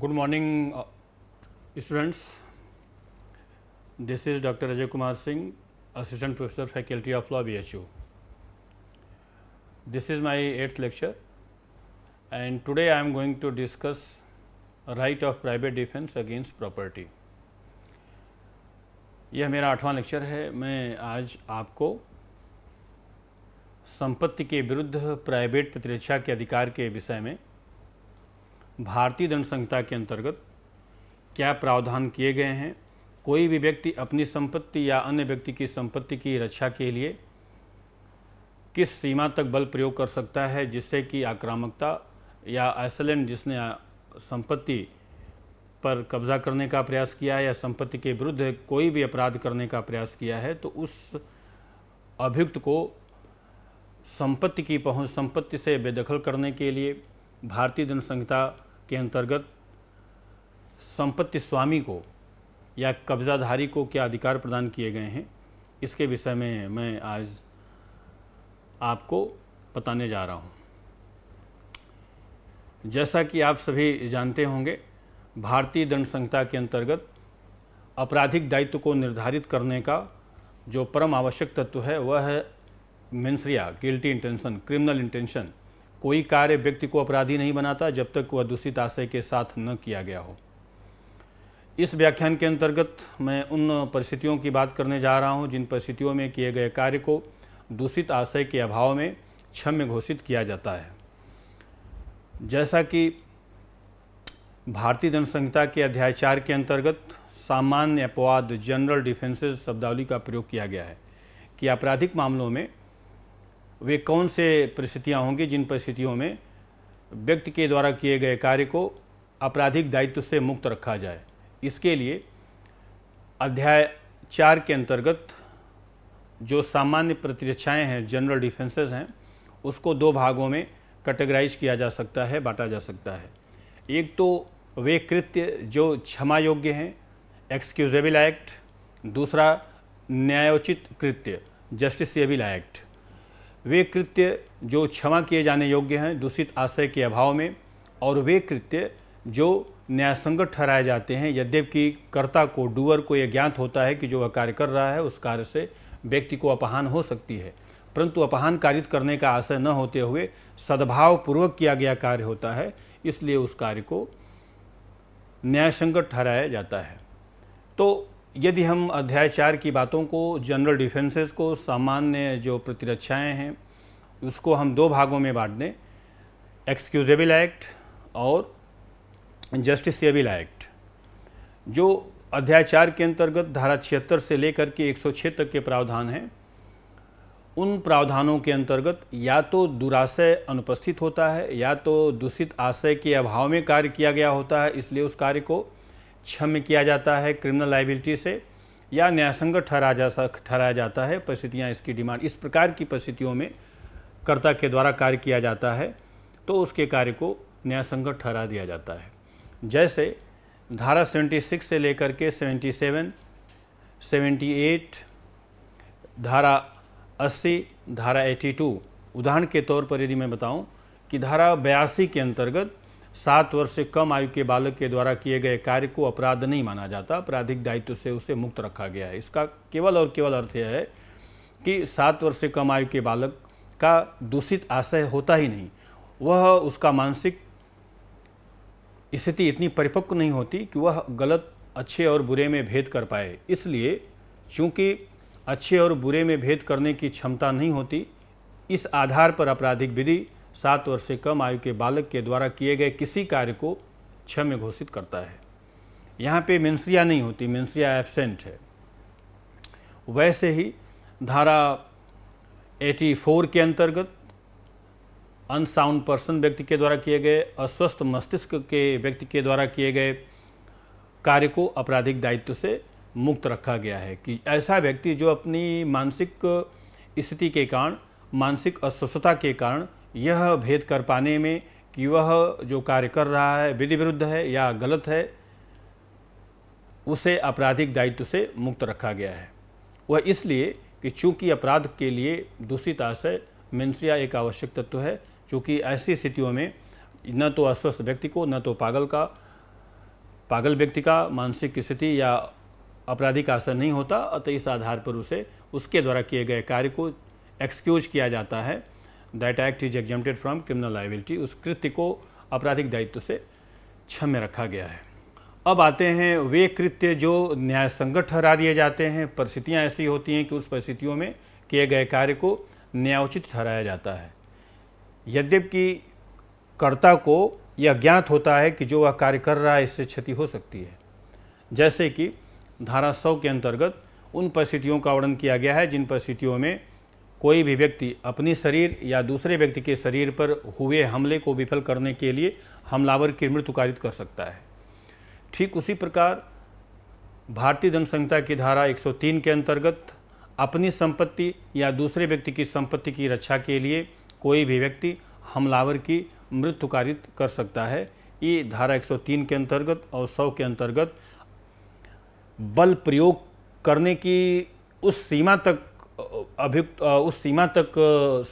good morning students this is doctor Ajay Kumar Singh assistant professor faculty of law B H U this is my eighth lecture and today I am going to discuss right of private defence against property यह मेरा आठवां lecture है मैं आज आपको संपत्ति के विरुद्ध प्राइवेट प्रतिरक्षा के अधिकार के विषय में भारतीय दंड संहिता के अंतर्गत क्या प्रावधान किए गए हैं कोई भी व्यक्ति अपनी संपत्ति या अन्य व्यक्ति की संपत्ति की रक्षा के लिए किस सीमा तक बल प्रयोग कर सकता है जिससे कि आक्रामकता या आइसलैंड जिसने संपत्ति पर कब्जा करने का प्रयास किया है या संपत्ति के विरुद्ध कोई भी अपराध करने का प्रयास किया है तो उस अभियुक्त को संपत्ति की पहुंच संपत्ति से बेदखल करने के लिए भारतीय जनसंहिता के अंतर्गत संपत्ति स्वामी को या कब्जाधारी को क्या अधिकार प्रदान किए गए हैं इसके विषय में मैं आज आपको बताने जा रहा हूं जैसा कि आप सभी जानते होंगे भारतीय दंड संहिता के अंतर्गत आपराधिक दायित्व को निर्धारित करने का जो परम आवश्यक तत्व है वह है mens rea guilty intention criminal intention कोई कार्य व्यक्ति को अपराधी नहीं बनाता जब तक वह दूषित आशय के साथ न किया गया हो इस व्याख्यान के अंतर्गत मैं उन परिस्थितियों की बात करने जा रहा हूं जिन परिस्थितियों में किए गए कार्य को दूषित आशय के अभाव में क्षम्य घोषित किया जाता है जैसा कि भारतीय जनसंहिता के अध्याय चार के अंतर्गत सामान्य अपवाद जनरल डिफेंसेस शब्दावली का प्रयोग किया गया है कि आपराधिक मामलों में वे कौन से परिस्थितियाँ होंगी जिन परिस्थितियों में व्यक्ति के द्वारा किए गए कार्य को आपराधिक दायित्व से मुक्त रखा जाए इसके लिए अध्याय चार के अंतर्गत जो सामान्य प्रतिरक्षाएँ हैं जनरल डिफेंसेस हैं उसको दो भागों में कैटेगराइज किया जा सकता है बांटा जा सकता है एक तो वे कृत्य जो क्षमा योग्य हैं एक्सक्यूजेबल एक्ट दूसरा न्यायोचित कृत्य जस्टिसबल एक्ट वे कृत्य जो क्षमा किए जाने योग्य हैं दूषित आशय के अभाव में और वे कृत्य जो न्यायसंगत ठहराए जाते हैं यद्यप कि कर्ता को डूअर को यह ज्ञात होता है कि जो वह कार्य कर रहा है उस कार्य से व्यक्ति को अपहान हो सकती है परंतु अपहान कारित करने का आशय न होते हुए सद्भाव पूर्वक किया गया कार्य होता है इसलिए उस कार्य को न्यायसंगत ठहराया जाता है तो यदि हम अध्याय चार की बातों को जनरल डिफेंसेस को सामान्य जो प्रतिरक्षाएं हैं उसको हम दो भागों में बांट दें एक्सक्यूजेबल एक्ट और जस्टिसबल एक्ट जो अध्याय चार के अंतर्गत धारा छिहत्तर से लेकर के 106 तक के प्रावधान हैं उन प्रावधानों के अंतर्गत या तो दुराशय अनुपस्थित होता है या तो दूषित आशय के अभाव में कार्य किया गया होता है इसलिए उस कार्य को क्षम किया जाता है क्रिमिनल लाइबिलिटी से या न्यायसंगत ठहराया जा ठहराया जाता है परिस्थितियाँ इसकी डिमांड इस प्रकार की परिस्थितियों में कर्ता के द्वारा कार्य किया जाता है तो उसके कार्य को न्यायसंगत ठहरा दिया जाता है जैसे धारा 76 से लेकर के 77, 78, धारा 80, धारा 82 उदाहरण के तौर पर यदि मैं बताऊं कि धारा बयासी के अंतर्गत सात वर्ष से कम आयु के बालक के द्वारा किए गए कार्य को अपराध नहीं माना जाता आपराधिक दायित्व से उसे मुक्त रखा गया है इसका केवल और केवल अर्थ यह है कि सात वर्ष से कम आयु के बालक का दूषित आशय होता ही नहीं वह उसका मानसिक स्थिति इतनी परिपक्व नहीं होती कि वह गलत अच्छे और बुरे में भेद कर पाए इसलिए चूँकि अच्छे और बुरे में भेद करने की क्षमता नहीं होती इस आधार पर आपराधिक विधि सात वर्ष से कम आयु के बालक के द्वारा किए गए किसी कार्य को क्षम्य घोषित करता है यहाँ पे मेंस्रिया नहीं होती मेंस्रिया एबसेंट है वैसे ही धारा 84 के अंतर्गत अनसाउंड पर्सन व्यक्ति के द्वारा किए गए अस्वस्थ मस्तिष्क के व्यक्ति के द्वारा किए गए कार्य को आपराधिक दायित्व से मुक्त रखा गया है कि ऐसा व्यक्ति जो अपनी मानसिक स्थिति के कारण मानसिक अस्वस्थता के कारण यह भेद कर पाने में कि वह जो कार्य कर रहा है विधि विरुद्ध है या गलत है उसे आपराधिक दायित्व से मुक्त रखा गया है वह इसलिए कि चूंकि अपराध के लिए दूषित आशय मिनसिया एक आवश्यक तत्व है चूँकि ऐसी स्थितियों में न तो अस्वस्थ व्यक्ति को न तो पागल का पागल व्यक्ति का मानसिक स्थिति या आपराधिक असर नहीं होता अतः इस आधार पर उसे उसके द्वारा किए गए कार्य को एक्सक्यूज किया जाता है that act is exempted from criminal liability उस कृत्य को आपराधिक दायित्व से क्षम्य रखा गया है अब आते हैं वे कृत्य जो न्याय संगत ठहरा दिए जाते हैं परिस्थितियाँ ऐसी होती हैं कि उस परिस्थितियों में किए गए कार्य को न्यायोचित ठहराया जाता है यद्यपि कर्ता को यह ज्ञात होता है कि जो वह कार्य कर रहा है इससे क्षति हो सकती है जैसे कि धारा सौ के अंतर्गत उन परिस्थितियों का वर्णन किया गया है जिन परिस्थितियों में कोई भी व्यक्ति अपनी शरीर या दूसरे व्यक्ति के शरीर पर हुए हमले को विफल करने के लिए हमलावर की मृत्यु कारित कर सकता है ठीक उसी प्रकार भारतीय दंड संहिता की धारा 103 के अंतर्गत अपनी संपत्ति या दूसरे व्यक्ति की संपत्ति की रक्षा के लिए कोई भी व्यक्ति हमलावर की मृत्यु कारित कर सकता है ये धारा 103 के अंतर्गत और सौ के अंतर्गत बल प्रयोग करने की उस सीमा तक अभियुक्त उस सीमा तक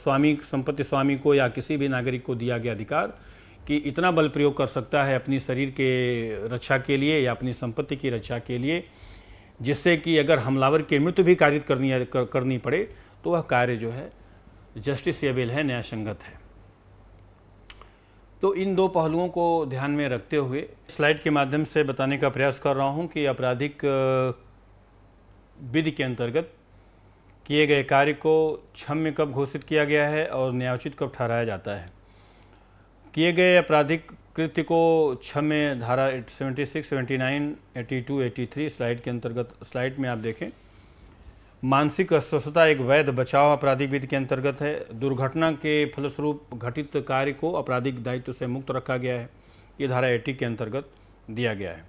स्वामी संपत्ति स्वामी को या किसी भी नागरिक को दिया गया अधिकार कि इतना बल प्रयोग कर सकता है अपनी शरीर के रक्षा के लिए या अपनी संपत्ति की रक्षा के लिए जिससे कि अगर हमलावर की मृत्यु भी कार्य करनी कर, करनी पड़े तो वह कार्य जो है जस्टिस जस्टिसबल है न्यायसंगत है तो इन दो पहलुओं को ध्यान में रखते हुए स्लाइड के माध्यम से बताने का प्रयास कर रहा हूँ कि आपराधिक विधि के अंतर्गत किए गए कार्य को क्षम्य कब घोषित किया गया है और न्यायोचित कब ठहराया जाता है किए गए आपराधिक कृत्य को क्षम्य धारा 76, 79, 82, 83 स्लाइड के अंतर्गत स्लाइड में आप देखें मानसिक अस्वस्थता एक वैध बचाव आपराधिक विधि के अंतर्गत है दुर्घटना के फलस्वरूप घटित कार्य को आपराधिक दायित्व से मुक्त रखा गया है ये धारा एटी के अंतर्गत दिया गया है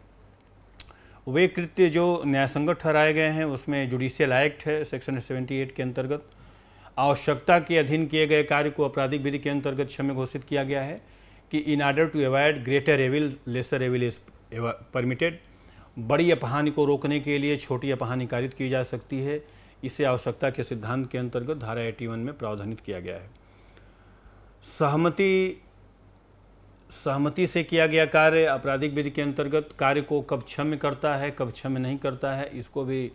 वे कृत्य जो न्यायसंगत ठहराए गए हैं उसमें जुडिशियल एक्ट है सेक्शन 78 के अंतर्गत आवश्यकता के अधीन किए गए कार्य को आपराधिक विधि के अंतर्गत क्षम्य घोषित किया गया है कि in order to avoid greater evil lesser evil is permitted बड़ी अपहानी को रोकने के लिए छोटी अपहानी कारित की जा सकती है इसे आवश्यकता के सिद्धांत के अंतर्गत धारा एटी में प्रावधानित किया गया है सहमति सहमति से किया गया कार्य आपराधिक विधि के अंतर्गत कार्य को कब क्षम्य करता है कब क्षम्य नहीं करता है इसको भी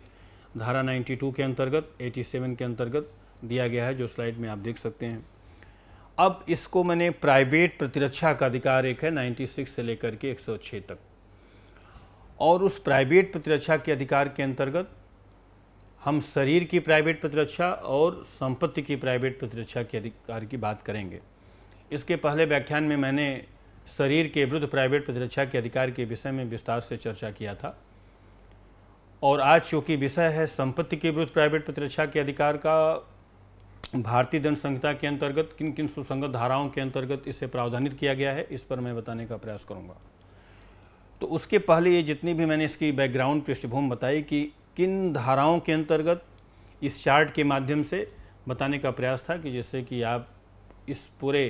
धारा 92 के अंतर्गत 87 के अंतर्गत दिया गया है जो स्लाइड में आप देख सकते हैं अब इसको मैंने प्राइवेट प्रतिरक्षा का अधिकार एक है 96 से लेकर के 106 तक और उस प्राइवेट प्रतिरक्षा के अधिकार के अंतर्गत हम शरीर की प्राइवेट प्रतिरक्षा और संपत्ति की प्राइवेट प्रतिरक्षा के अधिकार की बात करेंगे इसके पहले व्याख्यान में मैंने शरीर के विरुद्ध प्राइवेट प्रतिरक्षा के अधिकार के विषय में विस्तार से चर्चा किया था और आज चूँकि विषय है संपत्ति के विरुद्ध प्राइवेट प्रतिरक्षा के अधिकार का भारतीय दंड संहिता के अंतर्गत किन किन सुसंगत धाराओं के अंतर्गत इसे प्रावधानित किया गया है इस पर मैं बताने का प्रयास करूँगा तो उसके पहले ये जितनी भी मैंने इसकी बैकग्राउंड पृष्ठभूमि बताई कि किन धाराओं के अंतर्गत इस चार्ट के माध्यम से बताने का प्रयास था कि जैसे कि आप इस पूरे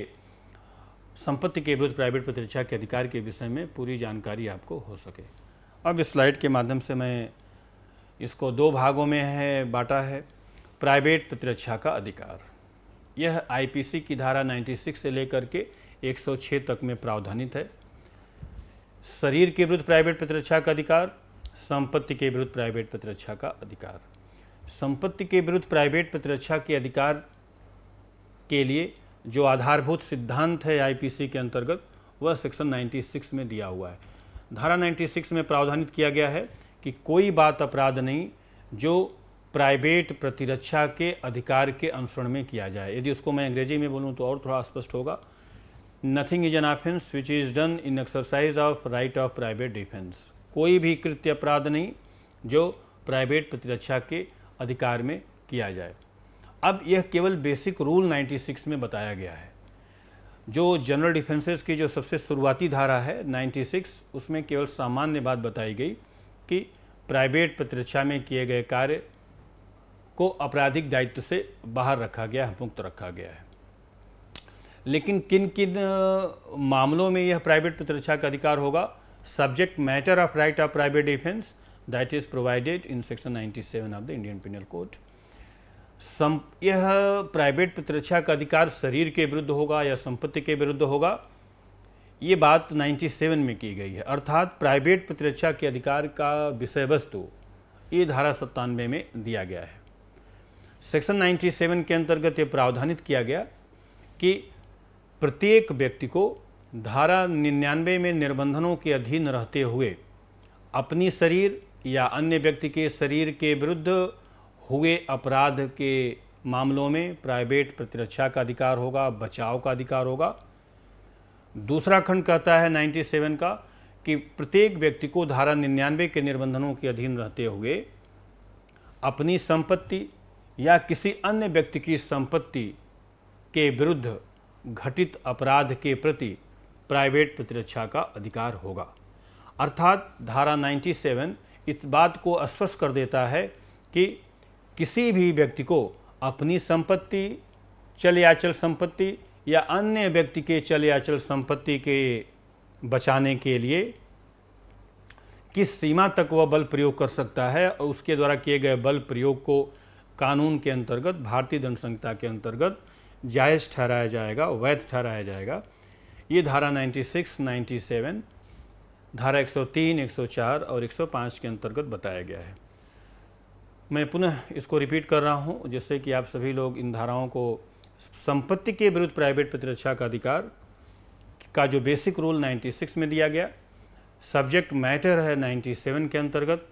संपत्ति के विरुद्ध प्राइवेट प्रतिरक्षा के अधिकार के विषय में पूरी जानकारी आपको हो सके अब इस स्लाइड के माध्यम से मैं इसको दो भागों में है बांटा है प्राइवेट प्रतिरक्षा का अधिकार यह आईपीसी की धारा 96 से लेकर के 106 तक में प्रावधानित है शरीर के विरुद्ध प्राइवेट प्रतिरक्षा का अधिकार संपत्ति के विरुद्ध प्राइवेट प्रतिरक्षा का अधिकार संपत्ति के विरुद्ध प्राइवेट प्रतिरक्षा के अधिकार के लिए जो आधारभूत सिद्धांत है आईपीसी के अंतर्गत वह सेक्शन 96 में दिया हुआ है धारा 96 में प्रावधानित किया गया है कि कोई बात अपराध नहीं जो प्राइवेट प्रतिरक्षा के अधिकार के अनुसरण में किया जाए यदि उसको मैं अंग्रेजी में बोलूँ तो और थोड़ा स्पष्ट होगा nothing is an offence which is done in exercise of right of private defence कोई भी कृत्य अपराध नहीं जो प्राइवेट प्रतिरक्षा के अधिकार में किया जाए अब यह केवल बेसिक रूल 96 में बताया गया है जो जनरल डिफेंसेस की जो सबसे शुरुआती धारा है 96 उसमें केवल सामान्य बात बताई गई कि प्राइवेट प्रतिरक्षा में किए गए कार्य को आपराधिक दायित्व से बाहर रखा गया है मुक्त रखा गया है लेकिन किन किन मामलों में यह प्राइवेट प्रतिरक्षा का अधिकार होगा subject matter of right of private defence that is provided in section 97 of the Indian penal code सम यह प्राइवेट प्रतिरक्षा का अधिकार शरीर के विरुद्ध होगा या संपत्ति के विरुद्ध होगा ये बात 97 में की गई है अर्थात प्राइवेट प्रतिरक्षा के अधिकार का विषय वस्तु ये धारा सत्तानवे में दिया गया है सेक्शन 97 के अंतर्गत ये प्रावधानित किया गया कि प्रत्येक व्यक्ति को धारा निन्यानवे में निर्बंधनों के अधीन रहते हुए अपनी शरीर या अन्य व्यक्ति के शरीर के विरुद्ध हुए अपराध के मामलों में प्राइवेट प्रतिरक्षा का अधिकार होगा बचाव का अधिकार होगा दूसरा खंड कहता है 97 का कि प्रत्येक व्यक्ति को धारा निन्यानवे के निर्बंधनों के अधीन रहते हुए अपनी संपत्ति या किसी अन्य व्यक्ति की संपत्ति के विरुद्ध घटित अपराध के प्रति प्राइवेट प्रतिरक्षा का अधिकार होगा अर्थात धारा 97 इस बात को स्पष्ट कर देता है कि किसी भी व्यक्ति को अपनी संपत्ति चल या संपत्ति या अन्य व्यक्ति के चल या संपत्ति के बचाने के लिए किस सीमा तक वह बल प्रयोग कर सकता है और उसके द्वारा किए गए बल प्रयोग को कानून के अंतर्गत भारतीय दंड संहिता के अंतर्गत जायज़ ठहराया जाएगा वैध ठहराया जाएगा ये धारा 96, 97, धारा 103, 104 और 105 के अंतर्गत बताया गया है मैं पुनः इसको रिपीट कर रहा हूँ जिससे कि आप सभी लोग इन धाराओं को संपत्ति के विरुद्ध प्राइवेट प्रतिरक्षा का अधिकार का जो बेसिक रूल 96 में दिया गया सब्जेक्ट मैटर है 97 के अंतर्गत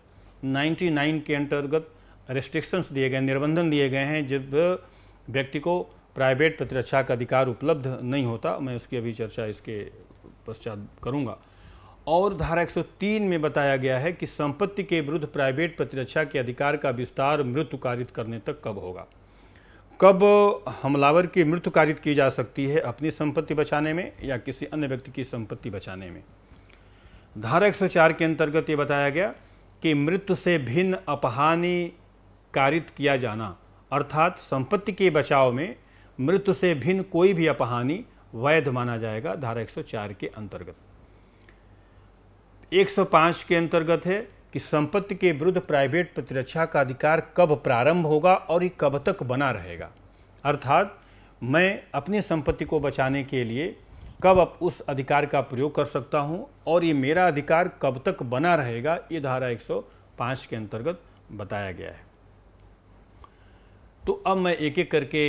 99 के अंतर्गत रेस्ट्रिक्शंस दिए गए निर्बंधन दिए गए हैं जब व्यक्ति को प्राइवेट प्रतिरक्षा का अधिकार उपलब्ध नहीं होता मैं उसकी अभी चर्चा इसके पश्चात करूँगा और धारा 103 में बताया गया है कि संपत्ति के विरुद्ध प्राइवेट प्रतिरक्षा के अधिकार का विस्तार मृत्यु कारित करने तक कब होगा कब हमलावर की मृत्यु कारित की जा सकती है अपनी संपत्ति बचाने में या किसी अन्य व्यक्ति की संपत्ति बचाने में धारा 104 के अंतर्गत ये बताया गया कि मृत्यु से भिन्न अपहानी कारित किया जाना अर्थात संपत्ति के बचाव में मृत्यु से भिन्न कोई भी अपहानी वैध माना जाएगा धारा 104 के अंतर्गत 105 के अंतर्गत है कि संपत्ति के विरुद्ध प्राइवेट प्रतिरक्षा का अधिकार कब प्रारंभ होगा और ये कब तक बना रहेगा अर्थात मैं अपनी संपत्ति को बचाने के लिए कब अब उस अधिकार का प्रयोग कर सकता हूँ और ये मेरा अधिकार कब तक बना रहेगा ये धारा 105 के अंतर्गत बताया गया है तो अब मैं एक एक करके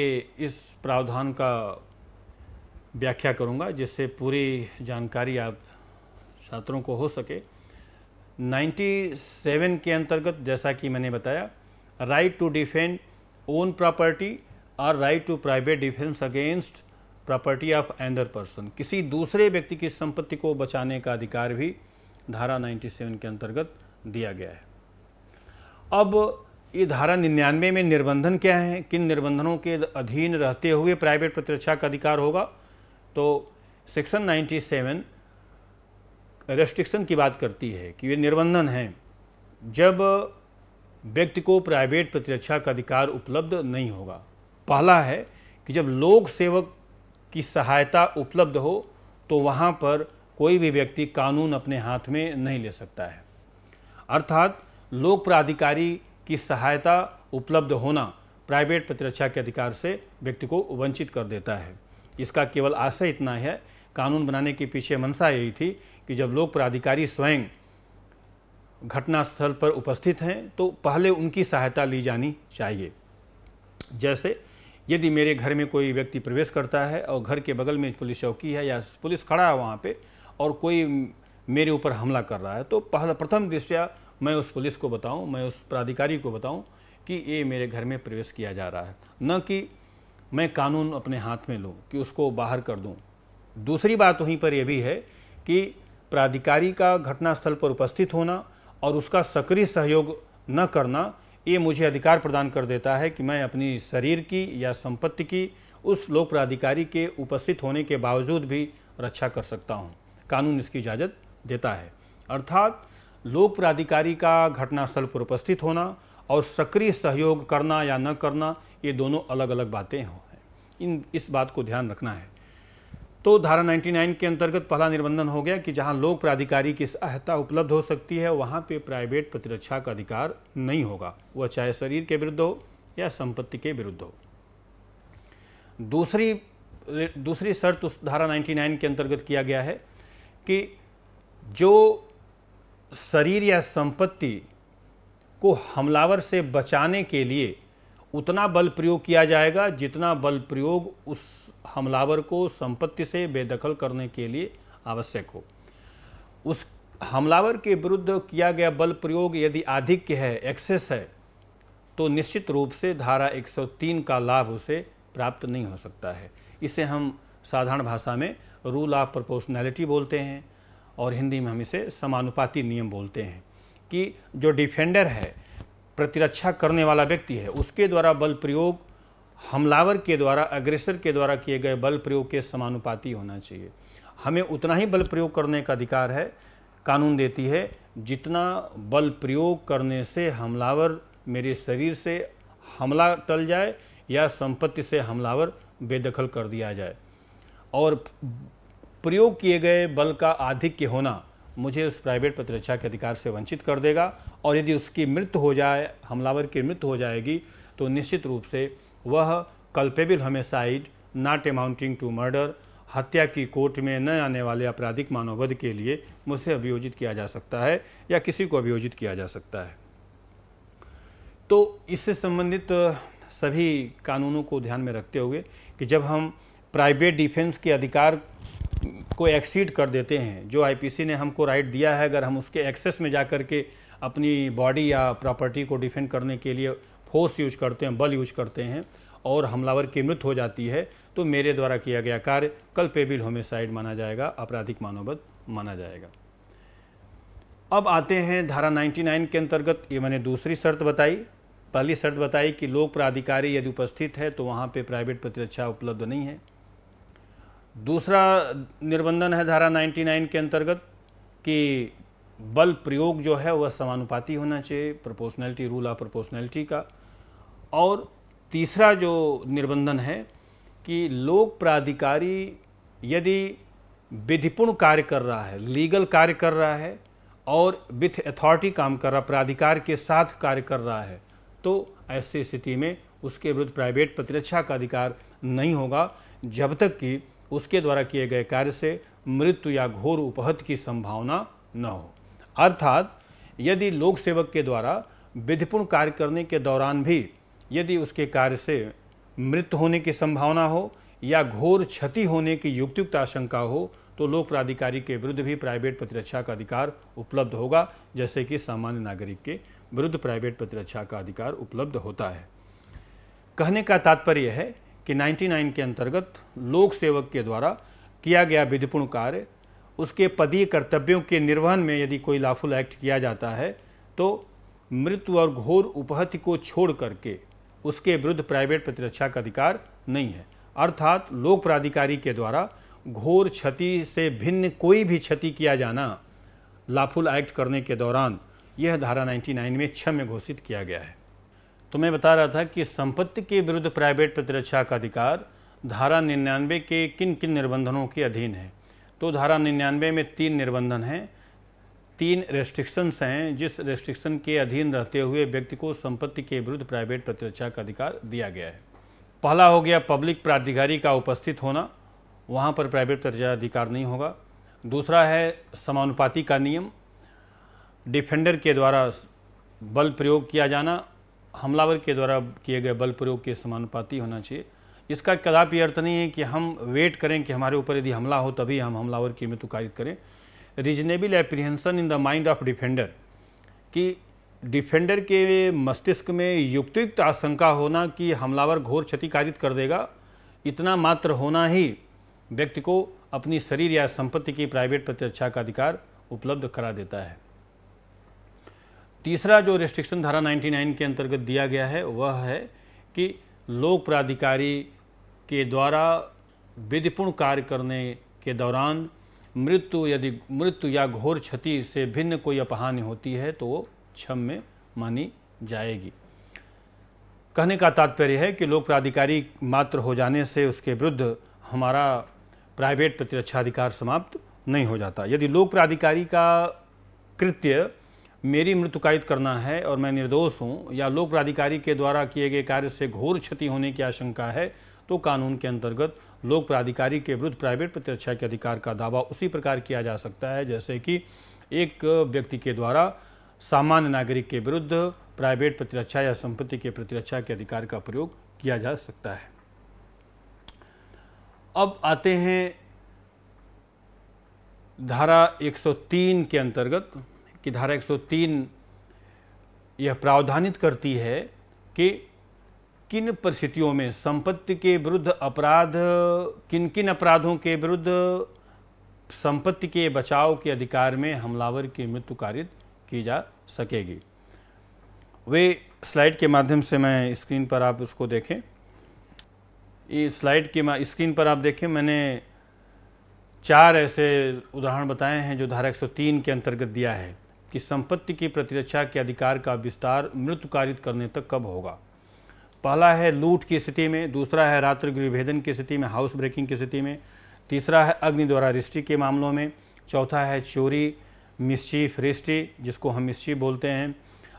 इस प्रावधान का व्याख्या करूँगा जिससे पूरी जानकारी आप छात्रों को हो सके 97 के अंतर्गत जैसा कि मैंने बताया right to defend own property और right to private defence against property of another person किसी दूसरे व्यक्ति की संपत्ति को बचाने का अधिकार भी धारा 97 के अंतर्गत दिया गया है अब ये धारा निन्यानवे में निर्बंधन क्या है किन निर्बंधनों के अधीन रहते हुए प्राइवेट प्रतिरक्षा का अधिकार होगा तो सेक्शन 97 रेस्ट्रिक्शन की बात करती है कि वे निर्बंधन हैं जब व्यक्ति को प्राइवेट प्रतिरक्षा का अधिकार उपलब्ध नहीं होगा पहला है कि जब लोक सेवक की सहायता उपलब्ध हो तो वहाँ पर कोई भी व्यक्ति कानून अपने हाथ में नहीं ले सकता है अर्थात लोक प्राधिकारी की सहायता उपलब्ध होना प्राइवेट प्रतिरक्षा के अधिकार से व्यक्ति को वंचित कर देता है इसका केवल आशय इतना है कानून बनाने के पीछे मंशा यही थी कि जब लोक प्राधिकारी स्वयं घटनास्थल पर उपस्थित हैं तो पहले उनकी सहायता ली जानी चाहिए जैसे यदि मेरे घर में कोई व्यक्ति प्रवेश करता है और घर के बगल में पुलिस चौकी है या पुलिस खड़ा है वहाँ पे और कोई मेरे ऊपर हमला कर रहा है तो पहला प्रथम दृष्टया मैं उस पुलिस को बताऊं मैं उस प्राधिकारी को बताऊं कि ये मेरे घर में प्रवेश किया जा रहा है न कि मैं कानून अपने हाथ में लूँ कि उसको बाहर कर दूँ दूसरी बात वहीं पर यह भी है कि प्राधिकारी का घटनास्थल पर उपस्थित होना और उसका सक्रिय सहयोग न करना ये मुझे अधिकार प्रदान कर देता है कि मैं अपनी शरीर की या संपत्ति की उस लोक प्राधिकारी के उपस्थित होने के बावजूद भी रक्षा कर सकता हूँ कानून इसकी इजाज़त देता है अर्थात लोक प्राधिकारी का घटनास्थल पर उपस्थित होना और सक्रिय सहयोग करना या न करना ये दोनों अलग अलग बातें हों इन इस बात को ध्यान रखना है तो धारा 99 के अंतर्गत पहला निर्बंधन हो गया कि जहां लोक प्राधिकारी की सहायता उपलब्ध हो सकती है वहां पे प्राइवेट प्रतिरक्षा का अधिकार नहीं होगा वह चाहे शरीर के विरुद्ध हो या संपत्ति के विरुद्ध हो दूसरी दूसरी शर्त उस धारा 99 के अंतर्गत किया गया है कि जो शरीर या संपत्ति को हमलावर से बचाने के लिए उतना बल प्रयोग किया जाएगा जितना बल प्रयोग उस हमलावर को संपत्ति से बेदखल करने के लिए आवश्यक हो उस हमलावर के विरुद्ध किया गया बल प्रयोग यदि आधिक्य है एक्सेस है तो निश्चित रूप से धारा 103 का लाभ उसे प्राप्त नहीं हो सकता है इसे हम साधारण भाषा में रूल ऑफ प्रोपोर्शनैलिटी बोलते हैं और हिंदी में हम इसे समानुपाती नियम बोलते हैं कि जो डिफेंडर है प्रतिरक्षा करने वाला व्यक्ति है उसके द्वारा बल प्रयोग हमलावर के द्वारा अग्रेसर के द्वारा किए गए बल प्रयोग के समानुपाती होना चाहिए हमें उतना ही बल प्रयोग करने का अधिकार है कानून देती है जितना बल प्रयोग करने से हमलावर मेरे शरीर से हमला टल जाए या संपत्ति से हमलावर बेदखल कर दिया जाए और प्रयोग किए गए बल का आधिक्य होना मुझे उस प्राइवेट प्रतिरक्षा के अधिकार से वंचित कर देगा और यदि उसकी मृत्यु हो जाए हमलावर की मृत्यु हो जाएगी तो निश्चित रूप से वह culpable homicide not amounting to murder हत्या की कोर्ट में न आने वाले आपराधिक मानववध के लिए मुझसे अभियोजित किया जा सकता है या किसी को अभियोजित किया जा सकता है तो इससे संबंधित सभी कानूनों को ध्यान में रखते हुए कि जब हम प्राइवेट डिफेंस के अधिकार को एक्सीड कर देते हैं जो आईपीसी ने हमको राइट दिया है अगर हम उसके एक्सेस में जा कर के अपनी बॉडी या प्रॉपर्टी को डिफेंड करने के लिए फोर्स यूज करते हैं बल यूज करते हैं और हमलावर की मृत्यु हो जाती है तो मेरे द्वारा किया गया कार्य कल पेबिल होमिसाइड माना जाएगा आपराधिक मानवबद्ध माना जाएगा अब आते हैं धारा 99 के अंतर्गत ये मैंने दूसरी शर्त बताई पहली शर्त बताई कि लोक प्राधिकारी यदि उपस्थित है तो वहाँ पे प्राइवेट प्रतिरक्षा उपलब्ध नहीं है दूसरा निर्बंधन है धारा 99 के अंतर्गत कि बल प्रयोग जो है वह समानुपाती होना चाहिए प्रोपोर्शनैलिटी रूल ऑफ प्रोपोर्शनैलिटी का और तीसरा जो निर्बंधन है कि लोक प्राधिकारी यदि विधिपूर्ण कार्य कर रहा है लीगल कार्य कर रहा है और विथ अथॉरिटी काम कर रहा प्राधिकार के साथ कार्य कर रहा है तो ऐसी स्थिति में उसके विरुद्ध प्राइवेट प्रतिरक्षा का अधिकार नहीं होगा जब तक कि उसके द्वारा किए गए कार्य से मृत्यु या घोर उपहत की संभावना न हो अर्थात यदि लोक सेवक के द्वारा विधिपूर्ण कार्य करने के दौरान भी यदि उसके कार्य से मृत्यु होने की संभावना हो या घोर क्षति होने की युक्तियुक्त आशंका हो तो लोक प्राधिकारी के विरुद्ध भी प्राइवेट प्रतिरक्षा का अधिकार उपलब्ध होगा जैसे कि सामान्य नागरिक के विरुद्ध प्राइवेट प्रतिरक्षा का अधिकार उपलब्ध होता है कहने का तात्पर्य है कि 99 के अंतर्गत लोक सेवक के द्वारा किया गया विधिपूर्ण कार्य उसके पदीय कर्तव्यों के निर्वहन में यदि कोई लाफुल एक्ट किया जाता है तो मृत्यु और घोर उपहति को छोड़ करके उसके विरुद्ध प्राइवेट प्रतिरक्षा का अधिकार नहीं है अर्थात लोक प्राधिकारी के द्वारा घोर क्षति से भिन्न कोई भी क्षति किया जाना लाफुल एक्ट करने के दौरान यह धारा 99 में छ में घोषित किया गया है तो मैं बता रहा था कि संपत्ति के विरुद्ध प्राइवेट प्रतिरक्षा का अधिकार धारा निन्यानवे के किन किन निर्बंधनों के अधीन है तो धारा निन्यानवे में तीन निर्बंधन हैं तीन रेस्ट्रिक्शंस हैं जिस रेस्ट्रिक्शन के अधीन रहते हुए व्यक्ति को संपत्ति के विरुद्ध प्राइवेट प्रतिरक्षा का अधिकार दिया गया है पहला हो गया पब्लिक प्राधिकारी का उपस्थित होना वहाँ पर प्राइवेट प्रतिरक्षा अधिकार नहीं होगा दूसरा है समानुपाति का नियम डिफेंडर के द्वारा बल प्रयोग किया जाना हमलावर के द्वारा किए गए बल प्रयोग के समानुपाती होना चाहिए इसका कदापि अर्थ नहीं है कि हम वेट करें कि हमारे ऊपर यदि हमला हो तभी हम हमलावर की मृत्यु करें reasonable apprehension in the mind of defender कि डिफेंडर के मस्तिष्क में युक्तियुक्त आशंका होना कि हमलावर घोर क्षतिकारित कर देगा इतना मात्र होना ही व्यक्ति को अपनी शरीर या संपत्ति की प्राइवेट प्रतिरक्षा का अधिकार उपलब्ध करा देता है तीसरा जो रेस्ट्रिक्शन धारा 99 के अंतर्गत दिया गया है वह है कि लोक प्राधिकारी के द्वारा विधिपूर्ण कार्य करने के दौरान मृत्यु यदि मृत्यु या घोर क्षति से भिन्न कोई अपहानि होती है तो वो क्षम में मानी जाएगी कहने का तात्पर्य है कि लोक प्राधिकारी मात्र हो जाने से उसके विरुद्ध हमारा प्राइवेट प्रतिरक्षा अधिकार समाप्त नहीं हो जाता यदि लोक प्राधिकारी का कृत्य मेरी मृत्यु कायित करना है और मैं निर्दोष हूँ या लोक प्राधिकारी के द्वारा किए गए कार्य से घोर क्षति होने की आशंका है तो कानून के अंतर्गत लोक प्राधिकारी के विरुद्ध प्राइवेट प्रतिरक्षा के अधिकार का दावा उसी प्रकार किया जा सकता है जैसे कि एक व्यक्ति के द्वारा सामान्य नागरिक के विरुद्ध प्राइवेट प्रतिरक्षा या संपत्ति के प्रतिरक्षा के अधिकार का प्रयोग किया जा सकता है अब आते हैं धारा 103 के अंतर्गत कि धारा 103 यह प्रावधानित करती है कि किन परिस्थितियों में संपत्ति के विरुद्ध अपराध किन किन अपराधों के विरुद्ध संपत्ति के बचाव के अधिकार में हमलावर की मृत्यु कारित की जा सकेगी वे स्लाइड के माध्यम से मैं स्क्रीन पर आप उसको देखें ये स्लाइड के स्क्रीन पर आप देखें मैंने चार ऐसे उदाहरण बताए हैं जो धारा 103 के अंतर्गत दिया है कि संपत्ति की प्रतिरक्षा के अधिकार का विस्तार मृत्यु कारित करने तक कब होगा पहला है लूट की स्थिति में दूसरा है रात्रि गृहभेदन की स्थिति में हाउस ब्रेकिंग की स्थिति में तीसरा है अग्नि द्वारा रिष्टि के मामलों में चौथा है चोरी मिसचीफ रिष्टि जिसको हम मिसचीफ बोलते हैं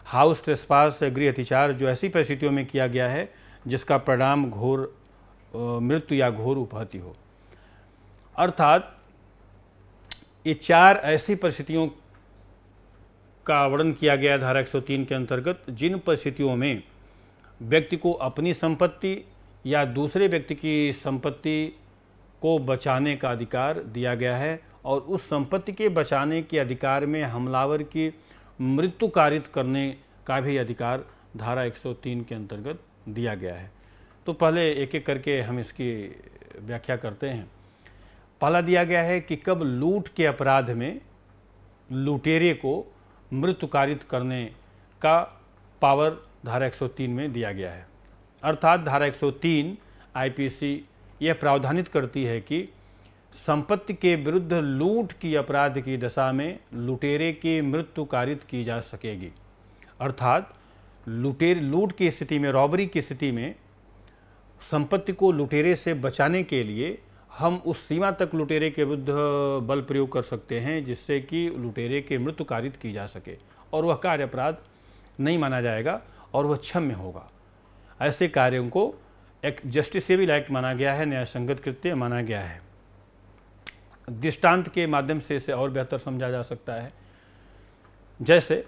हाउस ट्रेसपास गृह अतिचार जो ऐसी परिस्थितियों में किया गया है जिसका परिणाम घोर मृत्यु या घोर उपहति हो अर्थात ये चार ऐसी परिस्थितियों का वर्णन किया गया धारा 103 के अंतर्गत जिन परिस्थितियों में व्यक्ति को अपनी संपत्ति या दूसरे व्यक्ति की संपत्ति को बचाने का अधिकार दिया गया है और उस संपत्ति के बचाने के अधिकार में हमलावर की मृत्यु कारित करने का भी अधिकार धारा 103 के अंतर्गत दिया गया है तो पहले एक एक करके हम इसकी व्याख्या करते हैं पहला दिया गया है कि कब लूट के अपराध में लुटेरे को मृत्युकारित कारित करने का पावर धारा 103 में दिया गया है अर्थात धारा 103 आईपीसी यह प्रावधानित करती है कि संपत्ति के विरुद्ध लूट की अपराध की दशा में लुटेरे की मृत्यु कारित की जा सकेगी अर्थात लुटेर लूट की स्थिति में रॉबरी की स्थिति में संपत्ति को लुटेरे से बचाने के लिए हम उस सीमा तक लुटेरे के विरुद्ध बल प्रयोग कर सकते हैं जिससे कि लुटेरे के मृत्यु कारित की जा सके और वह कार्य अपराध नहीं माना जाएगा और वह क्षम्य होगा ऐसे कार्यों को एक जस्टिसेबल एक्ट माना गया है न्याय संगत कृत्य माना गया है दृष्टांत के माध्यम से इसे और बेहतर समझा जा सकता है जैसे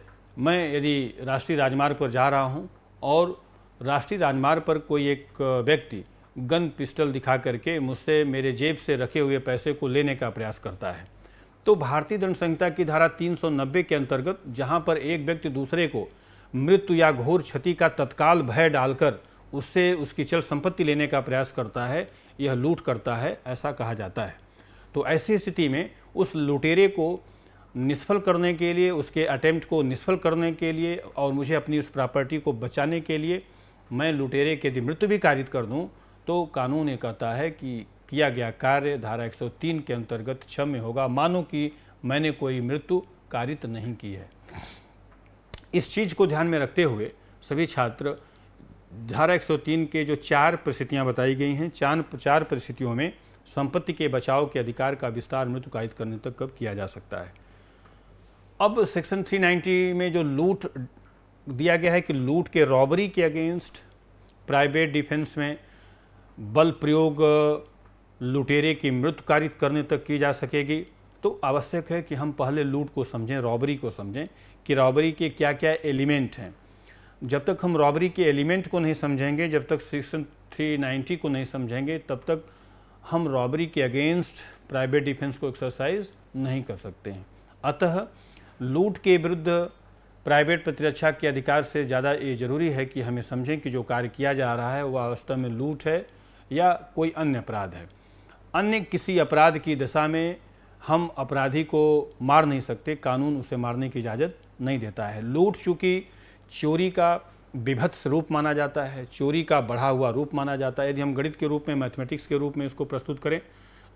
मैं यदि राष्ट्रीय राजमार्ग पर जा रहा हूँ और राष्ट्रीय राजमार्ग पर कोई एक व्यक्ति गन पिस्टल दिखा करके मुझसे मेरे जेब से रखे हुए पैसे को लेने का प्रयास करता है तो भारतीय दंड संहिता की धारा 390 के अंतर्गत जहां पर एक व्यक्ति दूसरे को मृत्यु या घोर क्षति का तत्काल भय डालकर उससे उसकी चल संपत्ति लेने का प्रयास करता है यह लूट करता है ऐसा कहा जाता है तो ऐसी स्थिति में उस लुटेरे को निष्फल करने के लिए उसके अटैम्प्ट को निष्फल करने के लिए और मुझे अपनी उस प्रॉपर्टी को बचाने के लिए मैं लुटेरे के यदि मृत्यु भी कारित कर दूँ तो कानून ये कहता है कि किया गया कार्य धारा 103 के अंतर्गत क्षम्य होगा मानो कि मैंने कोई मृत्यु कारित नहीं की है इस चीज़ को ध्यान में रखते हुए सभी छात्र धारा 103 के जो चार परिस्थितियां बताई गई हैं चार चार परिस्थितियों में संपत्ति के बचाव के अधिकार का विस्तार मृत्यु कारित करने तक कब किया जा सकता है अब सेक्शन 390 में जो लूट दिया गया है कि लूट के रॉबरी के अगेंस्ट प्राइवेट डिफेंस में बल प्रयोग लुटेरे की मृत्यु कारित करने तक की जा सकेगी तो आवश्यक है कि हम पहले लूट को समझें रॉबरी को समझें कि रॉबरी के क्या क्या एलिमेंट हैं जब तक हम रॉबरी के एलिमेंट को नहीं समझेंगे जब तक सेक्शन 390 को नहीं समझेंगे तब तक हम रॉबरी के अगेंस्ट प्राइवेट डिफेंस को एक्सरसाइज नहीं कर सकते हैं अतः लूट के विरुद्ध प्राइवेट प्रतिरक्षा के अधिकार से ज़्यादा ये जरूरी है कि हमें समझें कि जो कार्य किया जा रहा है वह वास्तव में लूट है या कोई अन्य अपराध है अन्य किसी अपराध की दशा में हम अपराधी को मार नहीं सकते कानून उसे मारने की इजाज़त नहीं देता है लूट चूँकि चोरी का विभत्स रूप माना जाता है चोरी का बढ़ा हुआ रूप माना जाता है यदि हम गणित के रूप में मैथमेटिक्स के रूप में इसको प्रस्तुत करें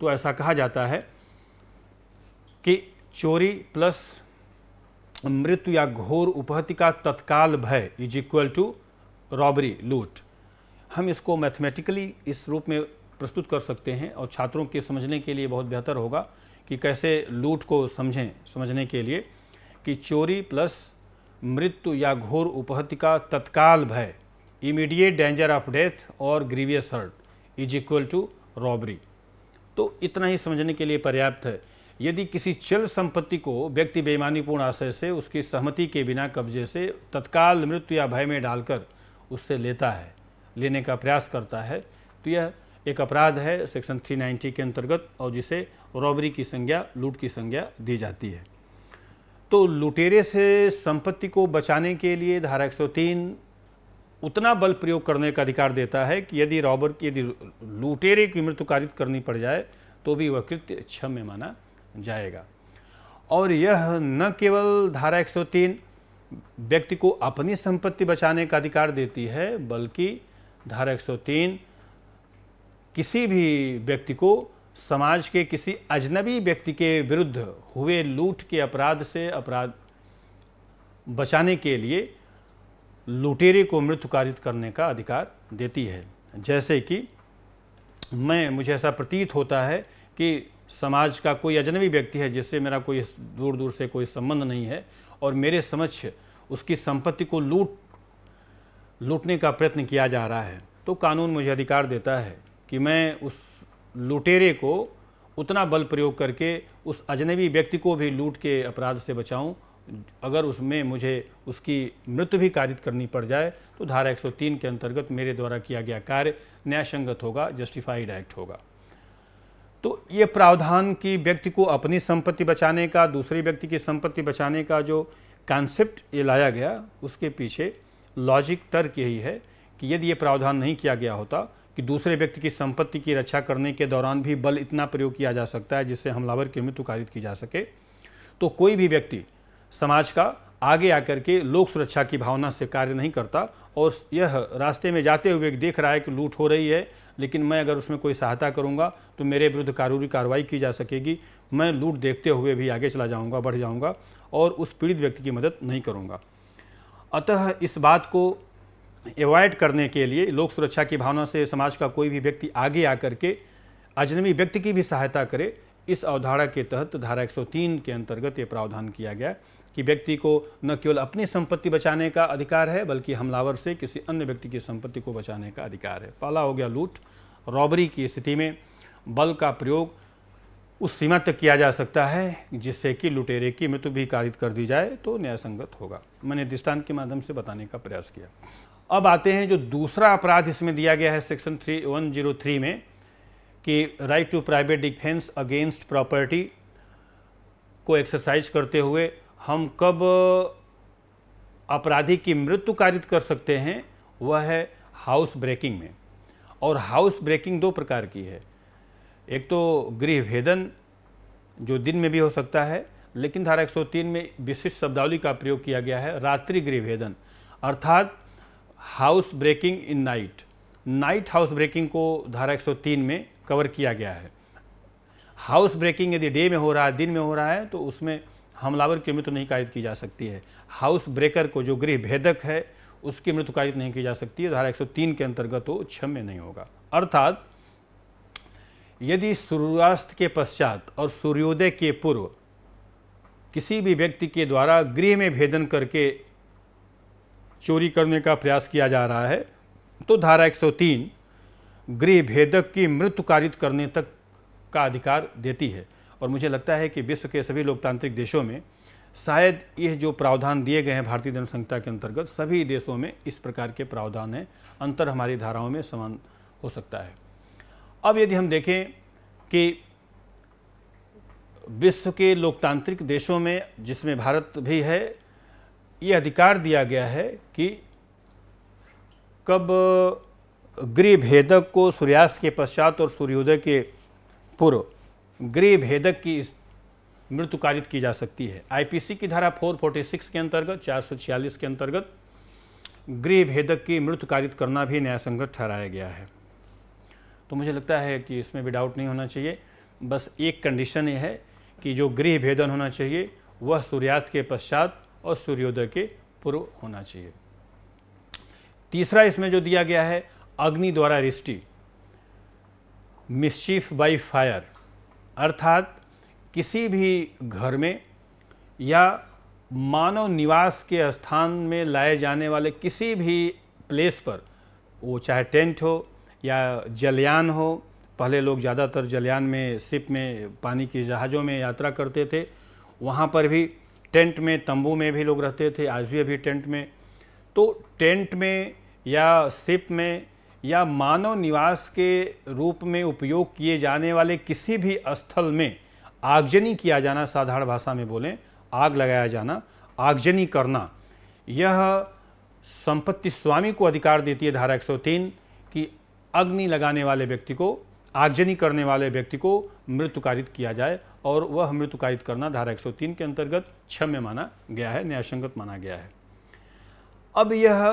तो ऐसा कहा जाता है कि चोरी प्लस मृत्यु या घोर उपहति का तत्काल भय इज इक्वल टू रॉबरी लूट हम इसको मैथमेटिकली इस रूप में प्रस्तुत कर सकते हैं और छात्रों के समझने के लिए बहुत बेहतर होगा कि कैसे लूट को समझें समझने के लिए कि चोरी प्लस मृत्यु या घोर उपहत्य का तत्काल भय इमीडिएट डेंजर ऑफ डेथ और grievous hurt is equal to robbery तो इतना ही समझने के लिए पर्याप्त है यदि किसी चल संपत्ति को व्यक्ति बेईमानीपूर्ण आशय से उसकी सहमति के बिना कब्जे से तत्काल मृत्यु या भय में डालकर उससे लेता है लेने का प्रयास करता है तो यह एक अपराध है सेक्शन 390 के अंतर्गत और जिसे रॉबरी की संज्ञा लूट की संज्ञा दी जाती है तो लुटेरे से संपत्ति को बचाने के लिए धारा 103 उतना बल प्रयोग करने का अधिकार देता है कि यदि रॉबर की यदि लुटेरे की मृत्यु कारित करनी पड़ जाए तो भी वह कृत्य क्षम्य माना जाएगा और यह न केवल धारा 103 व्यक्ति को अपनी संपत्ति बचाने का अधिकार देती है बल्कि धारा 103 किसी भी व्यक्ति को समाज के किसी अजनबी व्यक्ति के विरुद्ध हुए लूट के अपराध से अपराध बचाने के लिए लुटेरे को मृत्यु कारित करने का अधिकार देती है जैसे कि मैं मुझे ऐसा प्रतीत होता है कि समाज का कोई अजनबी व्यक्ति है जिससे मेरा कोई दूर दूर से कोई संबंध नहीं है और मेरे समक्ष उसकी संपत्ति को लूट लूटने का प्रयत्न किया जा रहा है तो कानून मुझे अधिकार देता है कि मैं उस लुटेरे को उतना बल प्रयोग करके उस अजनबी व्यक्ति को भी लूट के अपराध से बचाऊं अगर उसमें मुझे उसकी मृत्यु भी कारित करनी पड़ जाए तो धारा 103 के अंतर्गत मेरे द्वारा किया गया कार्य न्यायसंगत होगा जस्टिफाइड एक्ट होगा तो ये प्रावधान कि व्यक्ति को अपनी संपत्ति बचाने का दूसरे व्यक्ति की संपत्ति बचाने का जो कॉन्सेप्ट ये लाया गया उसके पीछे लॉजिक तर्क यही है कि यदि ये प्रावधान नहीं किया गया होता कि दूसरे व्यक्ति की संपत्ति की रक्षा करने के दौरान भी बल इतना प्रयोग किया जा सकता है जिससे हमलावर की मृत्यु कारित की जा सके तो कोई भी व्यक्ति समाज का आगे आकर के लोक सुरक्षा की भावना से कार्य नहीं करता और यह रास्ते में जाते हुए देख रहा है कि लूट हो रही है लेकिन मैं अगर उसमें कोई सहायता करूंगा तो मेरे विरुद्ध कानूनी कार्रवाई की जा सकेगी मैं लूट देखते हुए भी आगे चला जाऊंगा बढ़ जाऊंगा और उस पीड़ित व्यक्ति की मदद नहीं करूंगा अतः इस बात को एवॉयड करने के लिए लोक सुरक्षा की भावना से समाज का कोई भी व्यक्ति आगे आकर के अजनबी व्यक्ति की भी सहायता करे इस अवधारणा के तहत धारा 103 के अंतर्गत ये प्रावधान किया गया कि व्यक्ति को न केवल अपनी संपत्ति बचाने का अधिकार है बल्कि हमलावर से किसी अन्य व्यक्ति की संपत्ति को बचाने का अधिकार है पहला हो गया लूट रॉबरी की स्थिति में बल का प्रयोग उस सीमा तक किया जा सकता है जिससे कि लुटेरे की मृत्यु भी कारित कर दी जाए तो न्याय संगत होगा मैंने दृष्टांत के माध्यम से बताने का प्रयास किया अब आते हैं जो दूसरा अपराध इसमें दिया गया है section three one zero three में कि right to private defence against property को एक्सरसाइज करते हुए हम कब अपराधी की मृत्यु कारित कर सकते हैं वह है हाउस ब्रेकिंग में और हाउस ब्रेकिंग दो प्रकार की है एक तो गृह भेदन जो दिन में भी हो सकता है लेकिन धारा 103 में विशिष्ट शब्दावली का प्रयोग किया गया है रात्रि गृह भेदन अर्थात house breaking in night night house breaking को धारा 103 में कवर किया गया है हाउस ब्रेकिंग यदि डे में हो रहा है दिन में हो रहा है तो उसमें हमलावर की मृत्यु नहीं कायद की जा सकती है हाउस ब्रेकर को जो गृह भेदक है उसकी मृत्यु कायद नहीं की जा सकती है धारा 103 के अंतर्गत वो क्षम्य नहीं होगा अर्थात यदि सूर्यास्त के पश्चात और सूर्योदय के पूर्व किसी भी व्यक्ति के द्वारा गृह में भेदन करके चोरी करने का प्रयास किया जा रहा है तो धारा 103 गृह भेदक की मृत्यु कारित करने तक का अधिकार देती है और मुझे लगता है कि विश्व के सभी लोकतांत्रिक देशों में शायद यह जो प्रावधान दिए गए हैं भारतीय जनसंख्या के अंतर्गत सभी देशों में इस प्रकार के प्रावधान हैं अंतर हमारी धाराओं में समान हो सकता है अब यदि हम देखें कि विश्व के लोकतांत्रिक देशों में जिसमें भारत भी है ये अधिकार दिया गया है कि कब गृह भेदक को सूर्यास्त के पश्चात और सूर्योदय के पूर्व गृह भेदक की मृत्यु कारित की जा सकती है आईपीसी की धारा 446 के अंतर्गत 446 के अंतर्गत गृह भेदक की मृत्यु कारित करना भी न्याय संगत ठहराया गया है तो मुझे लगता है कि इसमें भी डाउट नहीं होना चाहिए बस एक कंडीशन ये है कि जो गृह भेदन होना चाहिए वह सूर्यास्त के पश्चात और सूर्योदय के पूर्व होना चाहिए तीसरा इसमें जो दिया गया है अग्नि द्वारा रिष्टि मिशीफ बाई फायर अर्थात किसी भी घर में या मानव निवास के स्थान में लाए जाने वाले किसी भी प्लेस पर वो चाहे टेंट हो या जलयान हो पहले लोग ज़्यादातर जलयान में सिप में पानी के जहाज़ों में यात्रा करते थे वहाँ पर भी टेंट में तंबू में भी लोग रहते थे आज भी अभी टेंट में तो टेंट में या सिप में या मानव निवास के रूप में उपयोग किए जाने वाले किसी भी स्थल में आगजनी किया जाना साधारण भाषा में बोलें आग लगाया जाना आगजनी करना यह संपत्ति स्वामी को अधिकार देती है धारा 103 अग्नि लगाने वाले व्यक्ति को आगजनी करने वाले व्यक्ति को मृत्युकारित किया जाए और वह मृत्युकारित करना धारा 103 के अंतर्गत छः में माना गया है न्यायसंगत माना गया है अब यह